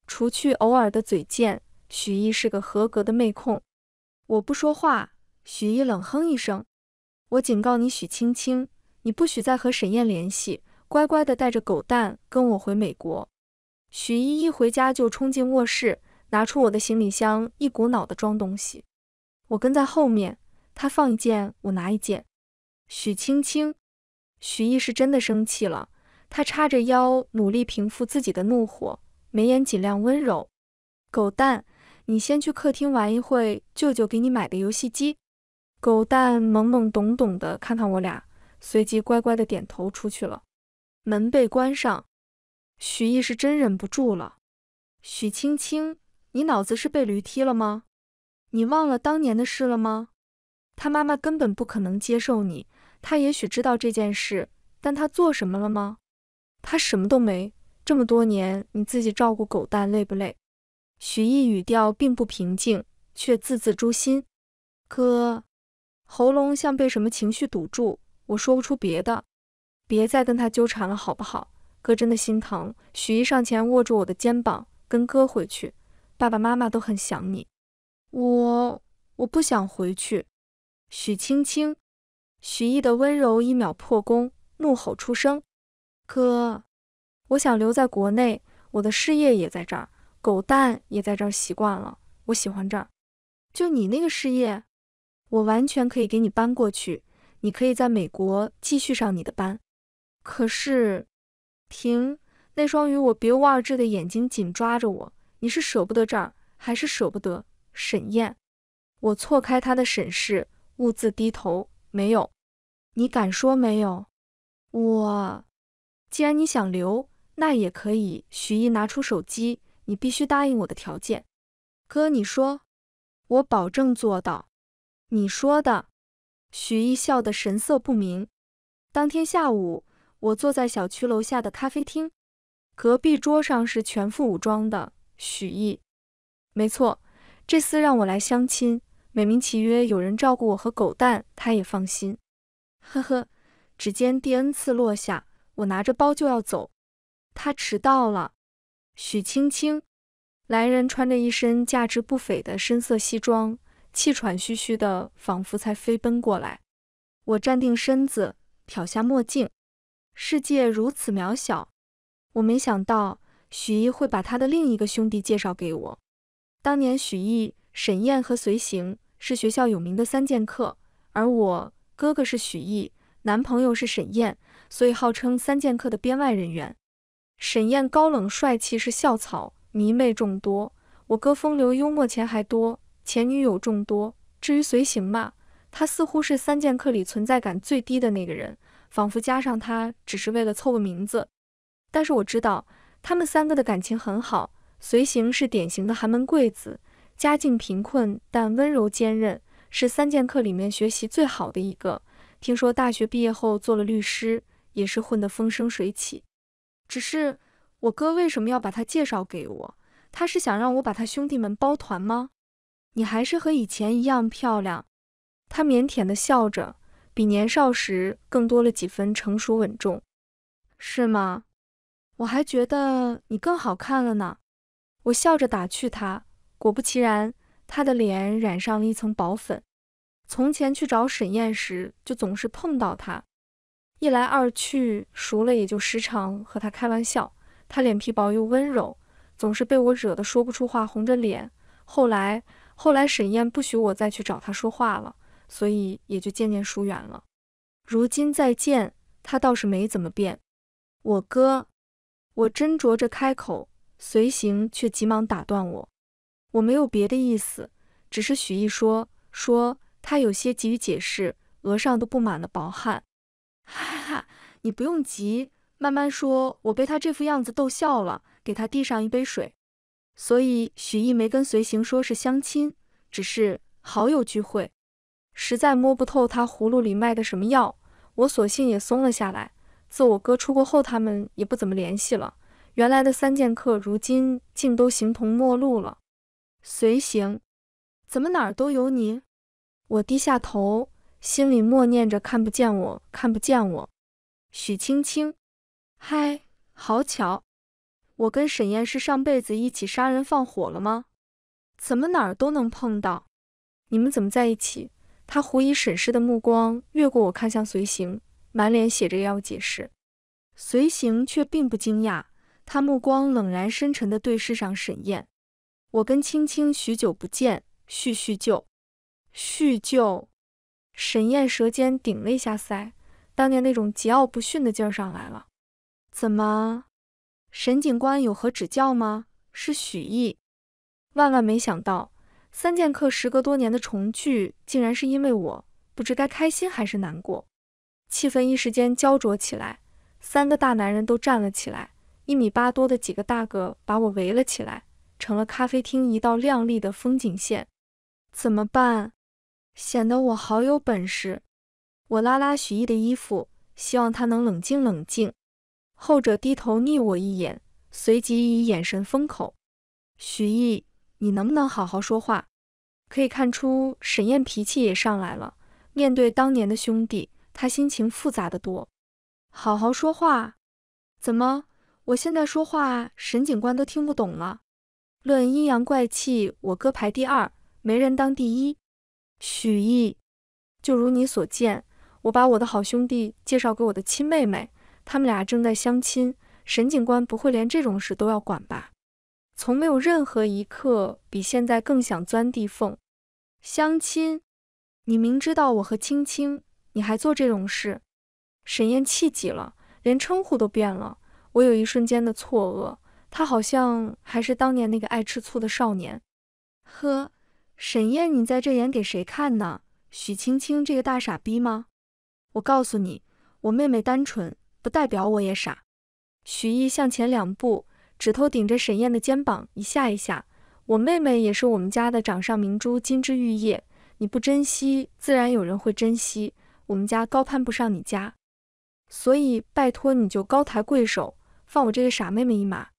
除去偶尔的嘴贱，许一是个合格的妹控。我不说话，许一冷哼一声。我警告你，许青青，你不许再和沈燕联系，乖乖的带着狗蛋跟我回美国。许一一回家就冲进卧室，拿出我的行李箱，一股脑的装东西。我跟在后面，他放一件，我拿一件。许青青，许一是真的生气了，他叉着腰，努力平复自己的怒火，眉眼尽量温柔。狗蛋，你先去客厅玩一会，舅舅给你买的游戏机。狗蛋懵懵懂懂地看看我俩，随即乖乖地点头出去了。门被关上，许毅是真忍不住了。许青青，你脑子是被驴踢了吗？你忘了当年的事了吗？他妈妈根本不可能接受你，他也许知道这件事，但他做什么了吗？他什么都没。这么多年，你自己照顾狗蛋累不累？许毅语调并不平静，却字字诛心。哥。喉咙像被什么情绪堵住，我说不出别的。别再跟他纠缠了，好不好？哥真的心疼。许毅上前握住我的肩膀，跟哥回去。爸爸妈妈都很想你。我我不想回去。许青青，许毅的温柔一秒破功，怒吼出声：“哥，我想留在国内，我的事业也在这儿，狗蛋也在这儿习惯了，我喜欢这儿。”就你那个事业。我完全可以给你搬过去，你可以在美国继续上你的班。可是，停，那双与我别无二致的眼睛紧抓着我。你是舍不得这儿，还是舍不得沈燕？我错开他的审视，兀自低头。没有，你敢说没有？我，既然你想留，那也可以。许弋拿出手机，你必须答应我的条件。哥，你说，我保证做到。你说的，许毅笑得神色不明。当天下午，我坐在小区楼下的咖啡厅，隔壁桌上是全副武装的许毅。没错，这厮让我来相亲，美名其曰有人照顾我和狗蛋，他也放心。呵呵，指尖第 n 次落下，我拿着包就要走，他迟到了。许青青，来人穿着一身价值不菲的深色西装。气喘吁吁的，仿佛才飞奔过来。我站定身子，挑下墨镜。世界如此渺小。我没想到许毅会把他的另一个兄弟介绍给我。当年许毅、沈燕和随行是学校有名的三剑客，而我哥哥是许毅，男朋友是沈燕，所以号称三剑客的编外人员。沈燕高冷帅气，是校草，迷妹众多。我哥风流幽默，钱还多。前女友众多，至于随行嘛，他似乎是三剑客里存在感最低的那个人，仿佛加上他只是为了凑个名字。但是我知道他们三个的感情很好，随行是典型的寒门贵子，家境贫困但温柔坚韧，是三剑客里面学习最好的一个。听说大学毕业后做了律师，也是混得风生水起。只是我哥为什么要把他介绍给我？他是想让我把他兄弟们包团吗？你还是和以前一样漂亮。他腼腆地笑着，比年少时更多了几分成熟稳重，是吗？我还觉得你更好看了呢。我笑着打趣他，果不其然，他的脸染上了一层薄粉。从前去找沈燕时，就总是碰到他，一来二去熟了，也就时常和他开玩笑。他脸皮薄又温柔，总是被我惹得说不出话，红着脸。后来。后来沈燕不许我再去找他说话了，所以也就渐渐疏远了。如今再见他倒是没怎么变。我哥，我斟酌着开口，随行却急忙打断我。我没有别的意思，只是许意说，说他有些急于解释，额上都布满了薄汗。哈哈，你不用急，慢慢说。我被他这副样子逗笑了，给他递上一杯水。所以许逸没跟随行说是相亲，只是好友聚会。实在摸不透他葫芦里卖的什么药，我索性也松了下来。自我哥出国后，他们也不怎么联系了。原来的三剑客，如今竟都形同陌路了。随行，怎么哪儿都有你？我低下头，心里默念着：看不见我，看不见我。许青青，嗨，好巧。我跟沈燕是上辈子一起杀人放火了吗？怎么哪儿都能碰到？你们怎么在一起？他狐疑沈氏的目光越过我，看向随行，满脸写着要解释。随行却并不惊讶，他目光冷然深沉地对视上沈燕。我跟青青许久不见，叙叙旧。叙旧。沈燕舌尖顶了一下腮，当年那种桀骜不驯的劲儿上来了。怎么？沈警官有何指教吗？是许毅。万万没想到，三剑客时隔多年的重聚，竟然是因为我，不知该开心还是难过。气氛一时间焦灼起来，三个大男人都站了起来，一米八多的几个大个把我围了起来，成了咖啡厅一道亮丽的风景线。怎么办？显得我好有本事。我拉拉许毅的衣服，希望他能冷静冷静。后者低头睨我一眼，随即以眼神封口。许毅，你能不能好好说话？可以看出，沈燕脾气也上来了。面对当年的兄弟，他心情复杂的多。好好说话，怎么？我现在说话，沈警官都听不懂了。论阴阳怪气，我哥排第二，没人当第一。许毅，就如你所见，我把我的好兄弟介绍给我的亲妹妹。他们俩正在相亲，沈警官不会连这种事都要管吧？从没有任何一刻比现在更想钻地缝。相亲，你明知道我和青青，你还做这种事？沈燕气急了，连称呼都变了。我有一瞬间的错愕，他好像还是当年那个爱吃醋的少年。呵，沈燕，你在这演给谁看呢？许青青这个大傻逼吗？我告诉你，我妹妹单纯。不代表我也傻。许毅向前两步，指头顶着沈燕的肩膀，一下一下。我妹妹也是我们家的掌上明珠，金枝玉叶。你不珍惜，自然有人会珍惜。我们家高攀不上你家，所以拜托你就高抬贵手，放我这个傻妹妹一马。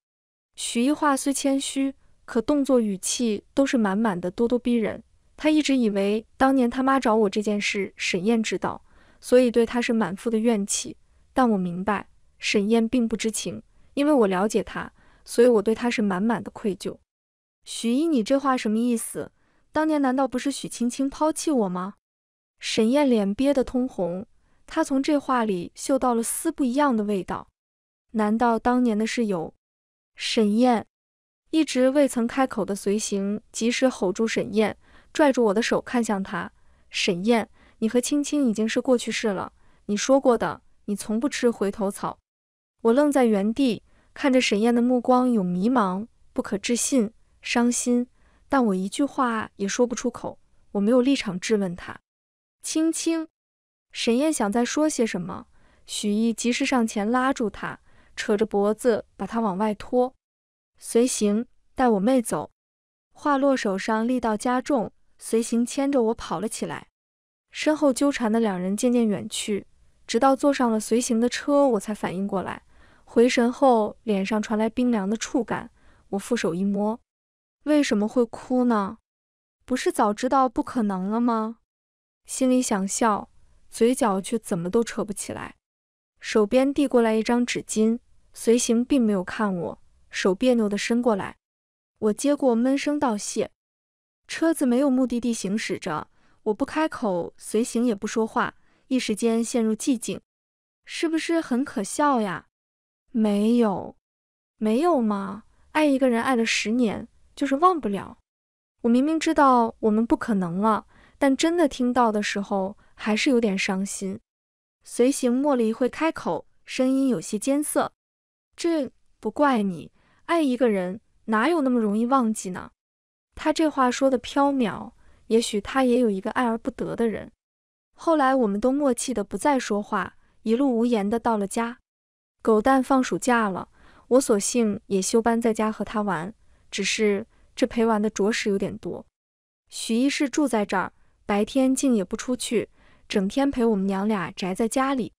许毅话虽谦虚，可动作语气都是满满的咄咄逼人。他一直以为当年他妈找我这件事，沈燕知道，所以对他是满腹的怨气。但我明白，沈燕并不知情，因为我了解她，所以我对她是满满的愧疚。许一，你这话什么意思？当年难道不是许青青抛弃我吗？沈燕脸憋得通红，她从这话里嗅到了丝不一样的味道。难道当年的事有？沈燕一直未曾开口的随行及时吼住沈燕，拽住我的手看向他。沈燕，你和青青已经是过去式了。你说过的。你从不吃回头草。我愣在原地，看着沈燕的目光有迷茫、不可置信、伤心，但我一句话也说不出口。我没有立场质问他。青青，沈燕想再说些什么，许逸及时上前拉住他，扯着脖子把他往外拖。随行带我妹走。话落，手上力道加重，随行牵着我跑了起来。身后纠缠的两人渐渐远去。直到坐上了随行的车，我才反应过来。回神后，脸上传来冰凉的触感，我负手一摸，为什么会哭呢？不是早知道不可能了吗？心里想笑，嘴角却怎么都扯不起来。手边递过来一张纸巾，随行并没有看我，手别扭的伸过来，我接过，闷声道谢。车子没有目的地行驶着，我不开口，随行也不说话。一时间陷入寂静，是不是很可笑呀？没有，没有吗？爱一个人爱了十年，就是忘不了。我明明知道我们不可能了，但真的听到的时候，还是有点伤心。随行默了一会，开口，声音有些艰涩。这不怪你，爱一个人哪有那么容易忘记呢？他这话说的飘渺，也许他也有一个爱而不得的人。后来我们都默契的不再说话，一路无言的到了家。狗蛋放暑假了，我索性也休班在家和他玩，只是这陪玩的着实有点多。许一是住在这儿，白天竟也不出去，整天陪我们娘俩宅在家里。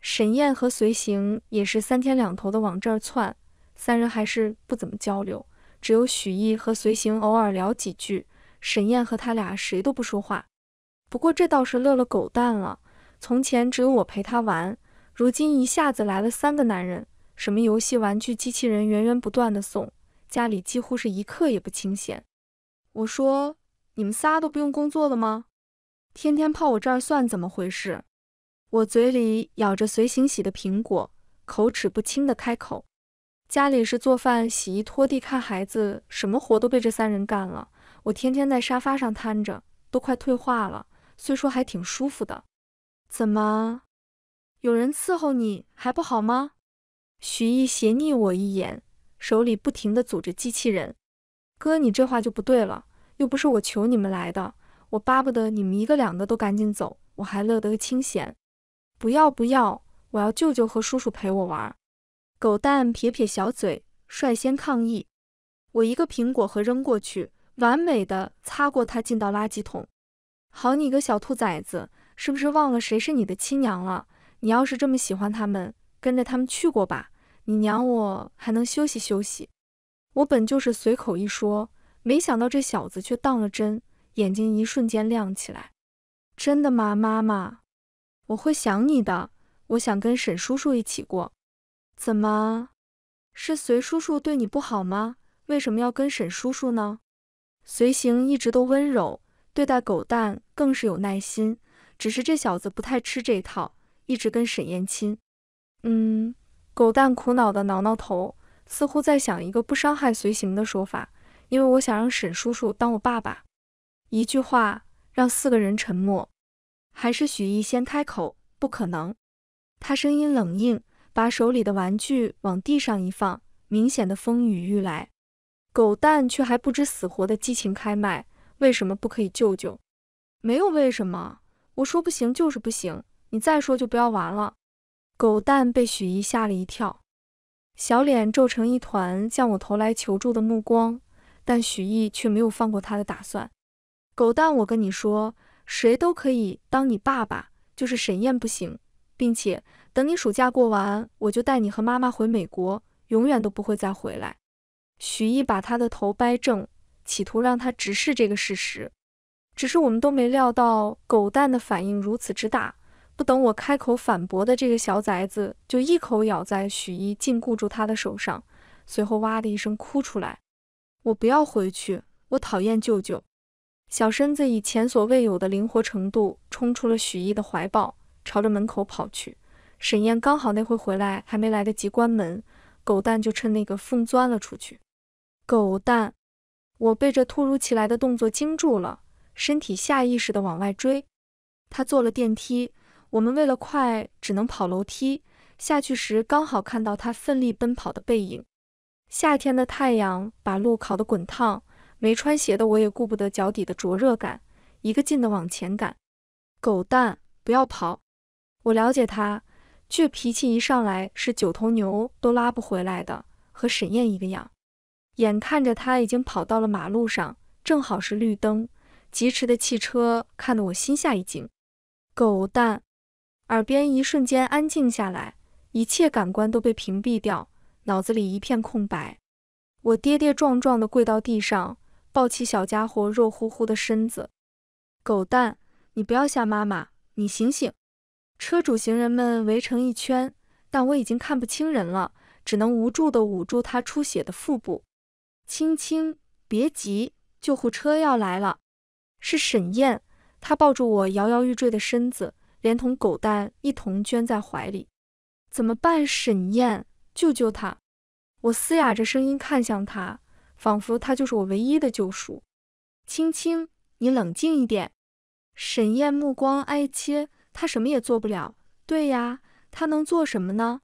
沈燕和随行也是三天两头的往这儿窜，三人还是不怎么交流，只有许毅和随行偶尔聊几句，沈燕和他俩谁都不说话。不过这倒是乐了狗蛋了。从前只有我陪他玩，如今一下子来了三个男人，什么游戏、玩具、机器人源源不断的送，家里几乎是一刻也不清闲。我说，你们仨都不用工作了吗？天天泡我这儿算怎么回事？我嘴里咬着随行洗的苹果，口齿不清的开口。家里是做饭、洗衣、拖地、看孩子，什么活都被这三人干了。我天天在沙发上瘫着，都快退化了。虽说还挺舒服的，怎么有人伺候你还不好吗？许逸斜睨我一眼，手里不停的组织机器人。哥，你这话就不对了，又不是我求你们来的，我巴不得你们一个两个都赶紧走，我还乐得个清闲。不要不要，我要舅舅和叔叔陪我玩。狗蛋撇撇小嘴，率先抗议。我一个苹果核扔过去，完美的擦过他，进到垃圾桶。好你个小兔崽子，是不是忘了谁是你的亲娘了？你要是这么喜欢他们，跟着他们去过吧。你娘我还能休息休息。我本就是随口一说，没想到这小子却当了真，眼睛一瞬间亮起来。真的吗，妈妈？我会想你的。我想跟沈叔叔一起过。怎么？是隋叔叔对你不好吗？为什么要跟沈叔叔呢？随行一直都温柔。对待狗蛋更是有耐心，只是这小子不太吃这套，一直跟沈燕亲。嗯，狗蛋苦恼地挠挠头，似乎在想一个不伤害随行的说法。因为我想让沈叔叔当我爸爸。一句话让四个人沉默。还是许毅先开口：“不可能。”他声音冷硬，把手里的玩具往地上一放，明显的风雨欲来。狗蛋却还不知死活的激情开麦。为什么不可以救救？没有为什么，我说不行就是不行。你再说就不要玩了。狗蛋被许毅吓了一跳，小脸皱成一团，向我投来求助的目光。但许毅却没有放过他的打算。狗蛋，我跟你说，谁都可以当你爸爸，就是沈燕不行。并且等你暑假过完，我就带你和妈妈回美国，永远都不会再回来。许毅把他的头掰正。企图让他直视这个事实，只是我们都没料到狗蛋的反应如此之大。不等我开口反驳的这个小崽子，就一口咬在许一禁锢住他的手上，随后哇的一声哭出来：“我不要回去，我讨厌舅舅。”小身子以前所未有的灵活程度冲出了许一的怀抱，朝着门口跑去。沈燕刚好那会回来，还没来得及关门，狗蛋就趁那个缝钻了出去。狗蛋。我被这突如其来的动作惊住了，身体下意识地往外追。他坐了电梯，我们为了快只能跑楼梯。下去时刚好看到他奋力奔跑的背影。夏天的太阳把路烤得滚烫，没穿鞋的我也顾不得脚底的灼热感，一个劲地往前赶。狗蛋，不要跑！我了解他，倔脾气一上来是九头牛都拉不回来的，和沈燕一个样。眼看着他已经跑到了马路上，正好是绿灯，疾驰的汽车看得我心下一惊。狗蛋，耳边一瞬间安静下来，一切感官都被屏蔽掉，脑子里一片空白。我跌跌撞撞地跪到地上，抱起小家伙肉乎乎的身子。狗蛋，你不要吓妈妈，你醒醒！车主、行人们围成一圈，但我已经看不清人了，只能无助地捂住他出血的腹部。青青，别急，救护车要来了。是沈燕，她抱住我摇摇欲坠的身子，连同狗蛋一同卷在怀里。怎么办，沈燕，救救他！我嘶哑着声音看向他，仿佛他就是我唯一的救赎。青青，你冷静一点。沈燕目光哀切，他什么也做不了。对呀，他能做什么呢？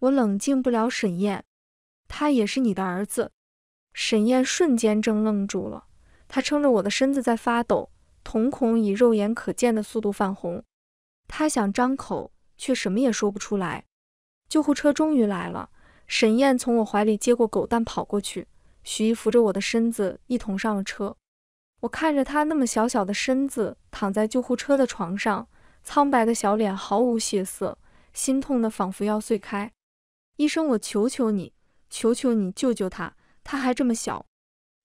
我冷静不了，沈燕，他也是你的儿子。沈燕瞬间怔愣住了，她撑着我的身子在发抖，瞳孔以肉眼可见的速度泛红。她想张口，却什么也说不出来。救护车终于来了，沈燕从我怀里接过狗蛋，跑过去。徐姨扶着我的身子一同上了车。我看着他那么小小的身子躺在救护车的床上，苍白的小脸毫无血色，心痛得仿佛要碎开。医生，我求求你，求求你救救他。他还这么小，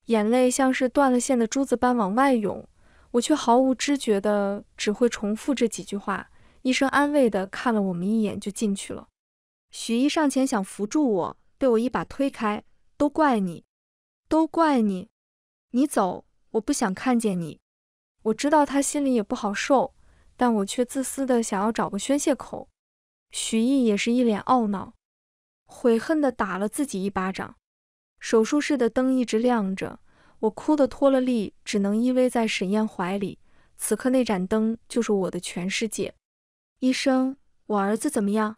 眼泪像是断了线的珠子般往外涌，我却毫无知觉的只会重复这几句话。医生安慰的看了我们一眼就进去了。许毅上前想扶住我，被我一把推开。都怪你，都怪你，你走，我不想看见你。我知道他心里也不好受，但我却自私的想要找个宣泄口。许毅也是一脸懊恼，悔恨的打了自己一巴掌。手术室的灯一直亮着，我哭得脱了力，只能依偎在沈燕怀里。此刻那盏灯就是我的全世界。医生，我儿子怎么样？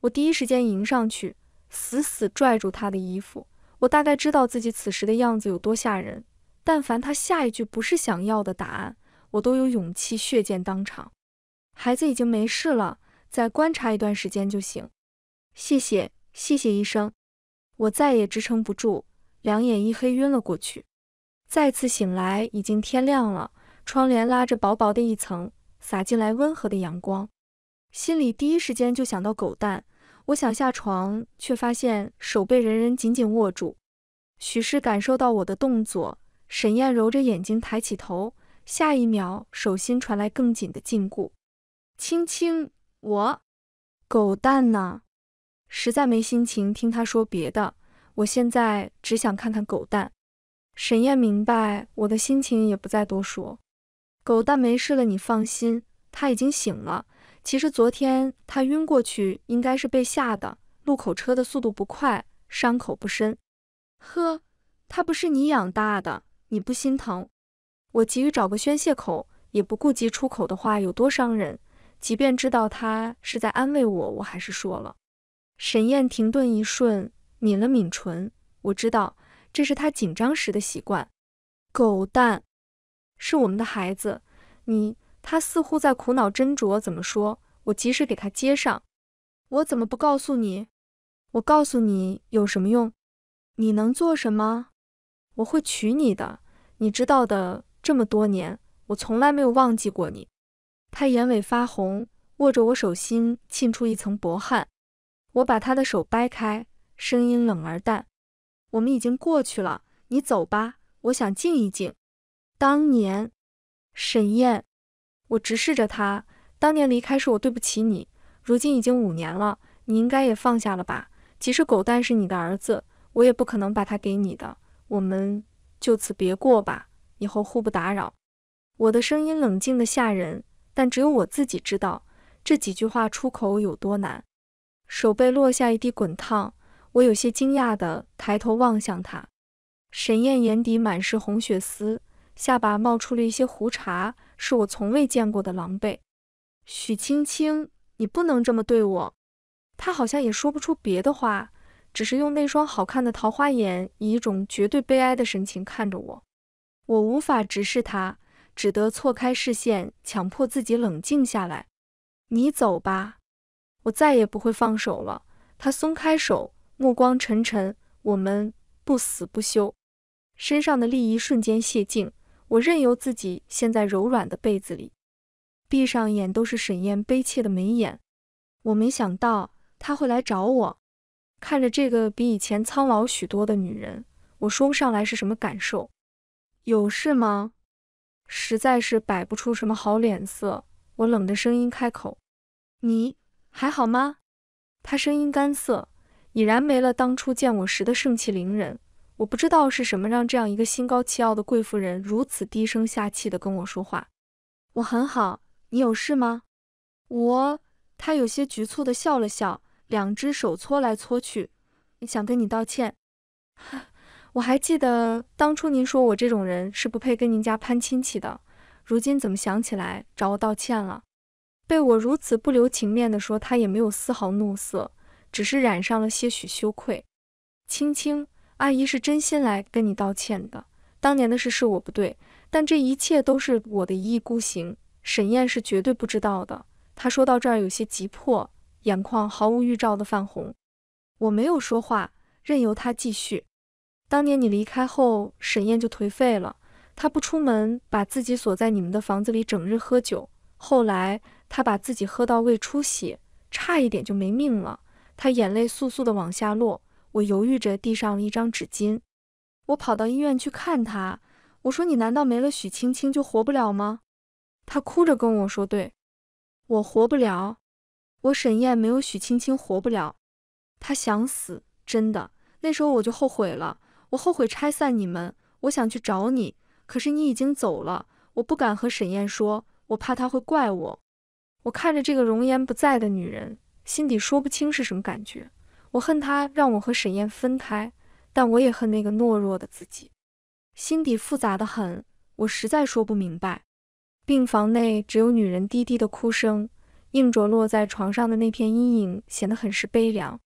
我第一时间迎上去，死死拽住他的衣服。我大概知道自己此时的样子有多吓人，但凡他下一句不是想要的答案，我都有勇气血溅当场。孩子已经没事了，再观察一段时间就行。谢谢，谢谢医生。我再也支撑不住，两眼一黑，晕了过去。再次醒来，已经天亮了，窗帘拉着薄薄的一层，洒进来温和的阳光。心里第一时间就想到狗蛋。我想下床，却发现手被人人紧紧握住。许是感受到我的动作，沈燕揉着眼睛抬起头，下一秒手心传来更紧的禁锢。青青，我狗蛋呢？实在没心情听他说别的，我现在只想看看狗蛋。沈燕明白我的心情，也不再多说。狗蛋没事了，你放心，他已经醒了。其实昨天他晕过去，应该是被吓的。路口车的速度不快，伤口不深。呵，他不是你养大的，你不心疼？我急于找个宣泄口，也不顾及出口的话有多伤人。即便知道他是在安慰我，我还是说了。沈燕停顿一瞬，抿了抿唇。我知道，这是他紧张时的习惯。狗蛋，是我们的孩子。你，他似乎在苦恼斟酌怎么说。我及时给他接上。我怎么不告诉你？我告诉你有什么用？你能做什么？我会娶你的，你知道的。这么多年，我从来没有忘记过你。他眼尾发红，握着我手心，沁出一层薄汗。我把他的手掰开，声音冷而淡：“我们已经过去了，你走吧，我想静一静。”当年，沈燕，我直视着他。当年离开是我对不起你，如今已经五年了，你应该也放下了吧？即使狗蛋是你的儿子，我也不可能把他给你的。我们就此别过吧，以后互不打扰。我的声音冷静的吓人，但只有我自己知道这几句话出口有多难。手背落下一地滚烫，我有些惊讶地抬头望向他。沈燕眼底满是红血丝，下巴冒出了一些胡茬，是我从未见过的狼狈。许青青，你不能这么对我！他好像也说不出别的话，只是用那双好看的桃花眼，以一种绝对悲哀的神情看着我。我无法直视他，只得错开视线，强迫自己冷静下来。你走吧。我再也不会放手了。他松开手，目光沉沉。我们不死不休。身上的利益瞬间泄尽，我任由自己陷在柔软的被子里，闭上眼都是沈燕悲切的眉眼。我没想到他会来找我。看着这个比以前苍老许多的女人，我说不上来是什么感受。有事吗？实在是摆不出什么好脸色，我冷着声音开口：“你。”还好吗？他声音干涩，已然没了当初见我时的盛气凌人。我不知道是什么让这样一个心高气傲的贵妇人如此低声下气地跟我说话。我很好，你有事吗？我，他有些局促地笑了笑，两只手搓来搓去。想跟你道歉。我还记得当初您说我这种人是不配跟您家攀亲戚的，如今怎么想起来找我道歉了？被我如此不留情面地说，他也没有丝毫怒色，只是染上了些许羞愧。青青阿姨是真心来跟你道歉的，当年的事是我不对，但这一切都是我的一意孤行。沈燕是绝对不知道的。他说到这儿有些急迫，眼眶毫无预兆的泛红。我没有说话，任由他继续。当年你离开后，沈燕就颓废了，她不出门，把自己锁在你们的房子里，整日喝酒。后来。他把自己喝到胃出血，差一点就没命了。他眼泪簌簌的往下落。我犹豫着递上了一张纸巾。我跑到医院去看他，我说：“你难道没了许青青就活不了吗？”他哭着跟我说：“对我活不了，我沈燕没有许青青活不了。”他想死，真的。那时候我就后悔了，我后悔拆散你们。我想去找你，可是你已经走了。我不敢和沈燕说，我怕他会怪我。我看着这个容颜不在的女人，心底说不清是什么感觉。我恨她让我和沈燕分开，但我也恨那个懦弱的自己，心底复杂的很，我实在说不明白。病房内只有女人低低的哭声，映着落在床上的那片阴影，显得很是悲凉。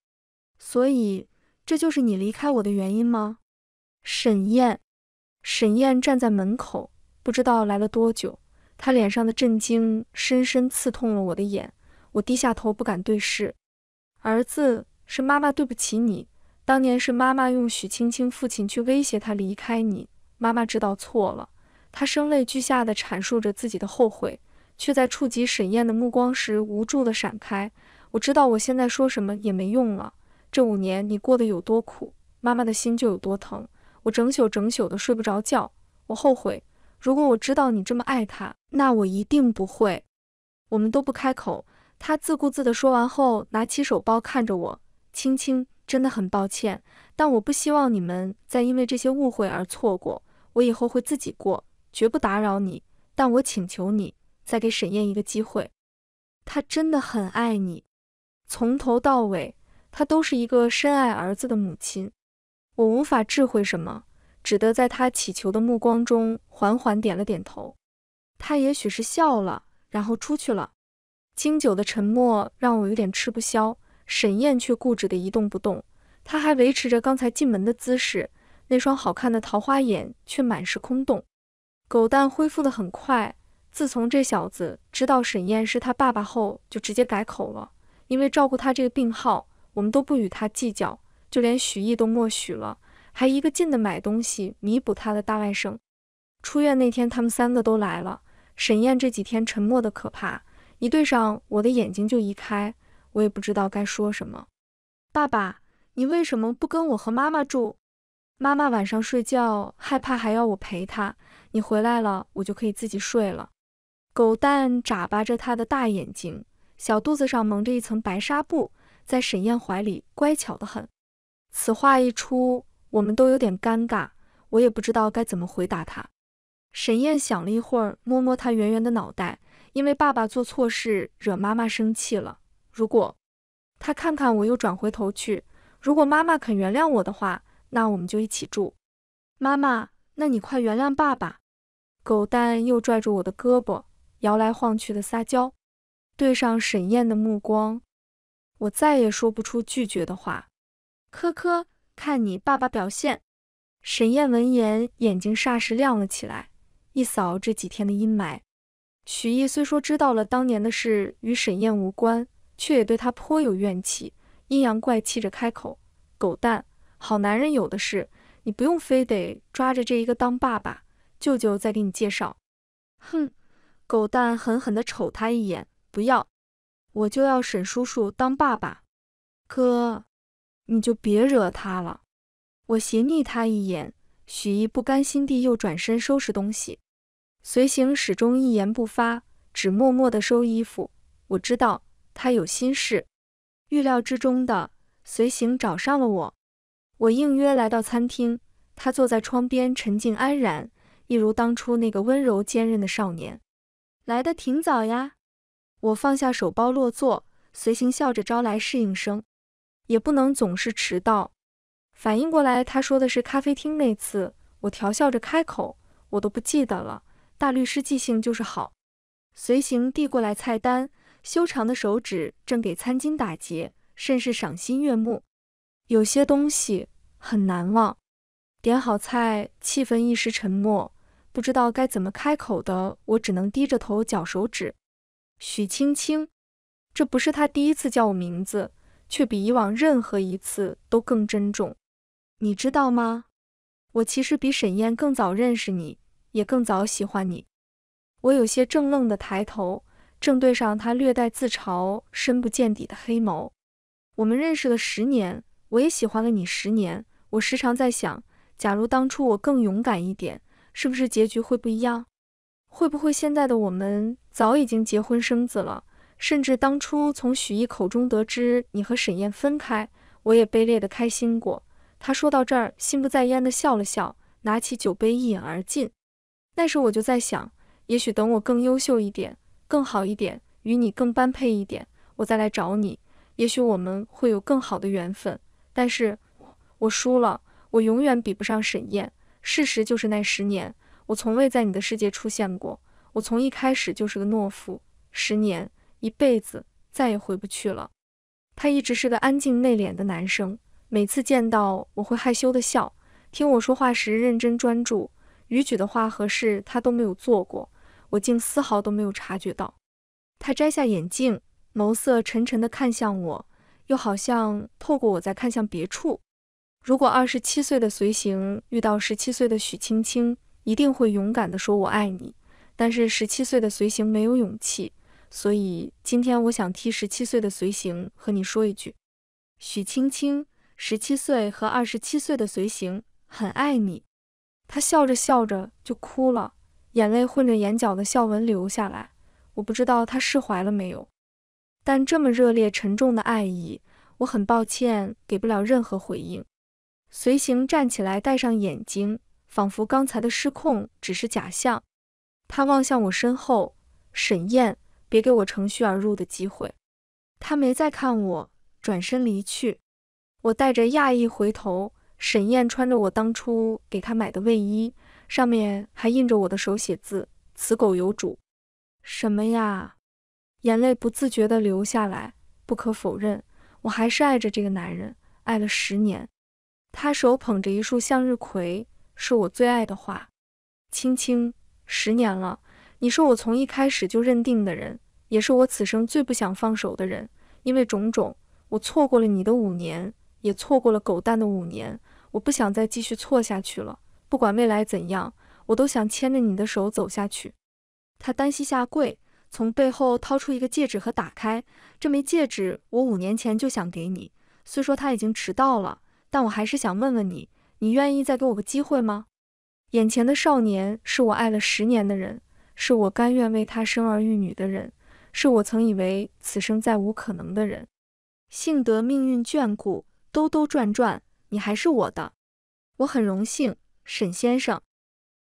所以，这就是你离开我的原因吗？沈燕，沈燕站在门口，不知道来了多久。他脸上的震惊深深刺痛了我的眼，我低下头不敢对视。儿子，是妈妈对不起你，当年是妈妈用许青青父亲去威胁他离开你，妈妈知道错了。他声泪俱下的阐述着自己的后悔，却在触及沈燕的目光时无助地闪开。我知道我现在说什么也没用了，这五年你过得有多苦，妈妈的心就有多疼。我整宿整宿的睡不着觉，我后悔。如果我知道你这么爱他，那我一定不会。我们都不开口，他自顾自的说完后，拿起手包看着我。青青，真的很抱歉，但我不希望你们再因为这些误会而错过。我以后会自己过，绝不打扰你。但我请求你，再给沈燕一个机会。她真的很爱你，从头到尾，她都是一个深爱儿子的母亲。我无法智慧什么。只得在他乞求的目光中，缓缓点了点头。他也许是笑了，然后出去了。经久的沉默让我有点吃不消，沈燕却固执的一动不动。他还维持着刚才进门的姿势，那双好看的桃花眼却满是空洞。狗蛋恢复的很快，自从这小子知道沈燕是他爸爸后，就直接改口了。因为照顾他这个病号，我们都不与他计较，就连许毅都默许了。还一个劲的买东西弥补他的大外甥。出院那天，他们三个都来了。沈燕这几天沉默的可怕，一对上我的眼睛就移开，我也不知道该说什么。爸爸，你为什么不跟我和妈妈住？妈妈晚上睡觉害怕，还要我陪她。你回来了，我就可以自己睡了。狗蛋眨巴着他的大眼睛，小肚子上蒙着一层白纱布，在沈燕怀里乖巧的很。此话一出。我们都有点尴尬，我也不知道该怎么回答他。沈燕想了一会儿，摸摸他圆圆的脑袋，因为爸爸做错事惹妈妈生气了。如果他看看我又转回头去，如果妈妈肯原谅我的话，那我们就一起住。妈妈，那你快原谅爸爸！狗蛋又拽住我的胳膊，摇来晃去的撒娇，对上沈燕的目光，我再也说不出拒绝的话。科科。看你爸爸表现，沈燕闻言眼睛霎时亮了起来，一扫这几天的阴霾。许毅虽说知道了当年的事与沈燕无关，却也对她颇有怨气，阴阳怪气着开口：“狗蛋，好男人有的是，你不用非得抓着这一个当爸爸。舅舅再给你介绍。”哼，狗蛋狠狠地瞅他一眼：“不要，我就要沈叔叔当爸爸，哥。”你就别惹他了。我斜睨他一眼，许逸不甘心地又转身收拾东西。随行始终一言不发，只默默地收衣服。我知道他有心事。预料之中的，随行找上了我。我应约来到餐厅，他坐在窗边，沉静安然，一如当初那个温柔坚韧的少年。来的挺早呀。我放下手包落座，随行笑着招来侍应生。也不能总是迟到。反应过来，他说的是咖啡厅那次。我调笑着开口，我都不记得了。大律师记性就是好。随行递过来菜单，修长的手指正给餐巾打结，甚是赏心悦目。有些东西很难忘。点好菜，气氛一时沉默，不知道该怎么开口的我只能低着头绞手指。许青青，这不是他第一次叫我名字。却比以往任何一次都更珍重，你知道吗？我其实比沈燕更早认识你，也更早喜欢你。我有些怔愣的抬头，正对上他略带自嘲、深不见底的黑眸。我们认识了十年，我也喜欢了你十年。我时常在想，假如当初我更勇敢一点，是不是结局会不一样？会不会现在的我们早已经结婚生子了？甚至当初从许毅口中得知你和沈燕分开，我也卑劣的开心过。他说到这儿，心不在焉的笑了笑，拿起酒杯一饮而尽。那时我就在想，也许等我更优秀一点，更好一点，与你更般配一点，我再来找你，也许我们会有更好的缘分。但是，我输了，我永远比不上沈燕。事实就是那十年，我从未在你的世界出现过，我从一开始就是个懦夫。十年。一辈子再也回不去了。他一直是个安静内敛的男生，每次见到我会害羞的笑，听我说话时认真专注。逾矩的话和事他都没有做过，我竟丝毫都没有察觉到。他摘下眼镜，眸色沉沉地看向我，又好像透过我在看向别处。如果二十七岁的随行遇到十七岁的许青青，一定会勇敢地说我爱你。但是十七岁的随行没有勇气。所以今天我想替十七岁的随行和你说一句，许青青，十七岁和二十七岁的随行很爱你。他笑着笑着就哭了，眼泪混着眼角的笑纹流下来。我不知道他释怀了没有，但这么热烈沉重的爱意，我很抱歉给不了任何回应。随行站起来，戴上眼睛，仿佛刚才的失控只是假象。他望向我身后，沈晏。别给我乘虚而入的机会。他没再看我，转身离去。我带着讶异回头，沈晏穿着我当初给他买的卫衣，上面还印着我的手写字：“此狗有主。”什么呀？眼泪不自觉地流下来。不可否认，我还是爱着这个男人，爱了十年。他手捧着一束向日葵，是我最爱的花。青青，十年了。你说我从一开始就认定的人，也是我此生最不想放手的人。因为种种，我错过了你的五年，也错过了狗蛋的五年。我不想再继续错下去了。不管未来怎样，我都想牵着你的手走下去。他单膝下跪，从背后掏出一个戒指盒，打开。这枚戒指，我五年前就想给你。虽说他已经迟到了，但我还是想问问你，你愿意再给我个机会吗？眼前的少年，是我爱了十年的人。是我甘愿为他生儿育女的人，是我曾以为此生再无可能的人。幸得命运眷顾，兜兜转转，你还是我的。我很荣幸，沈先生。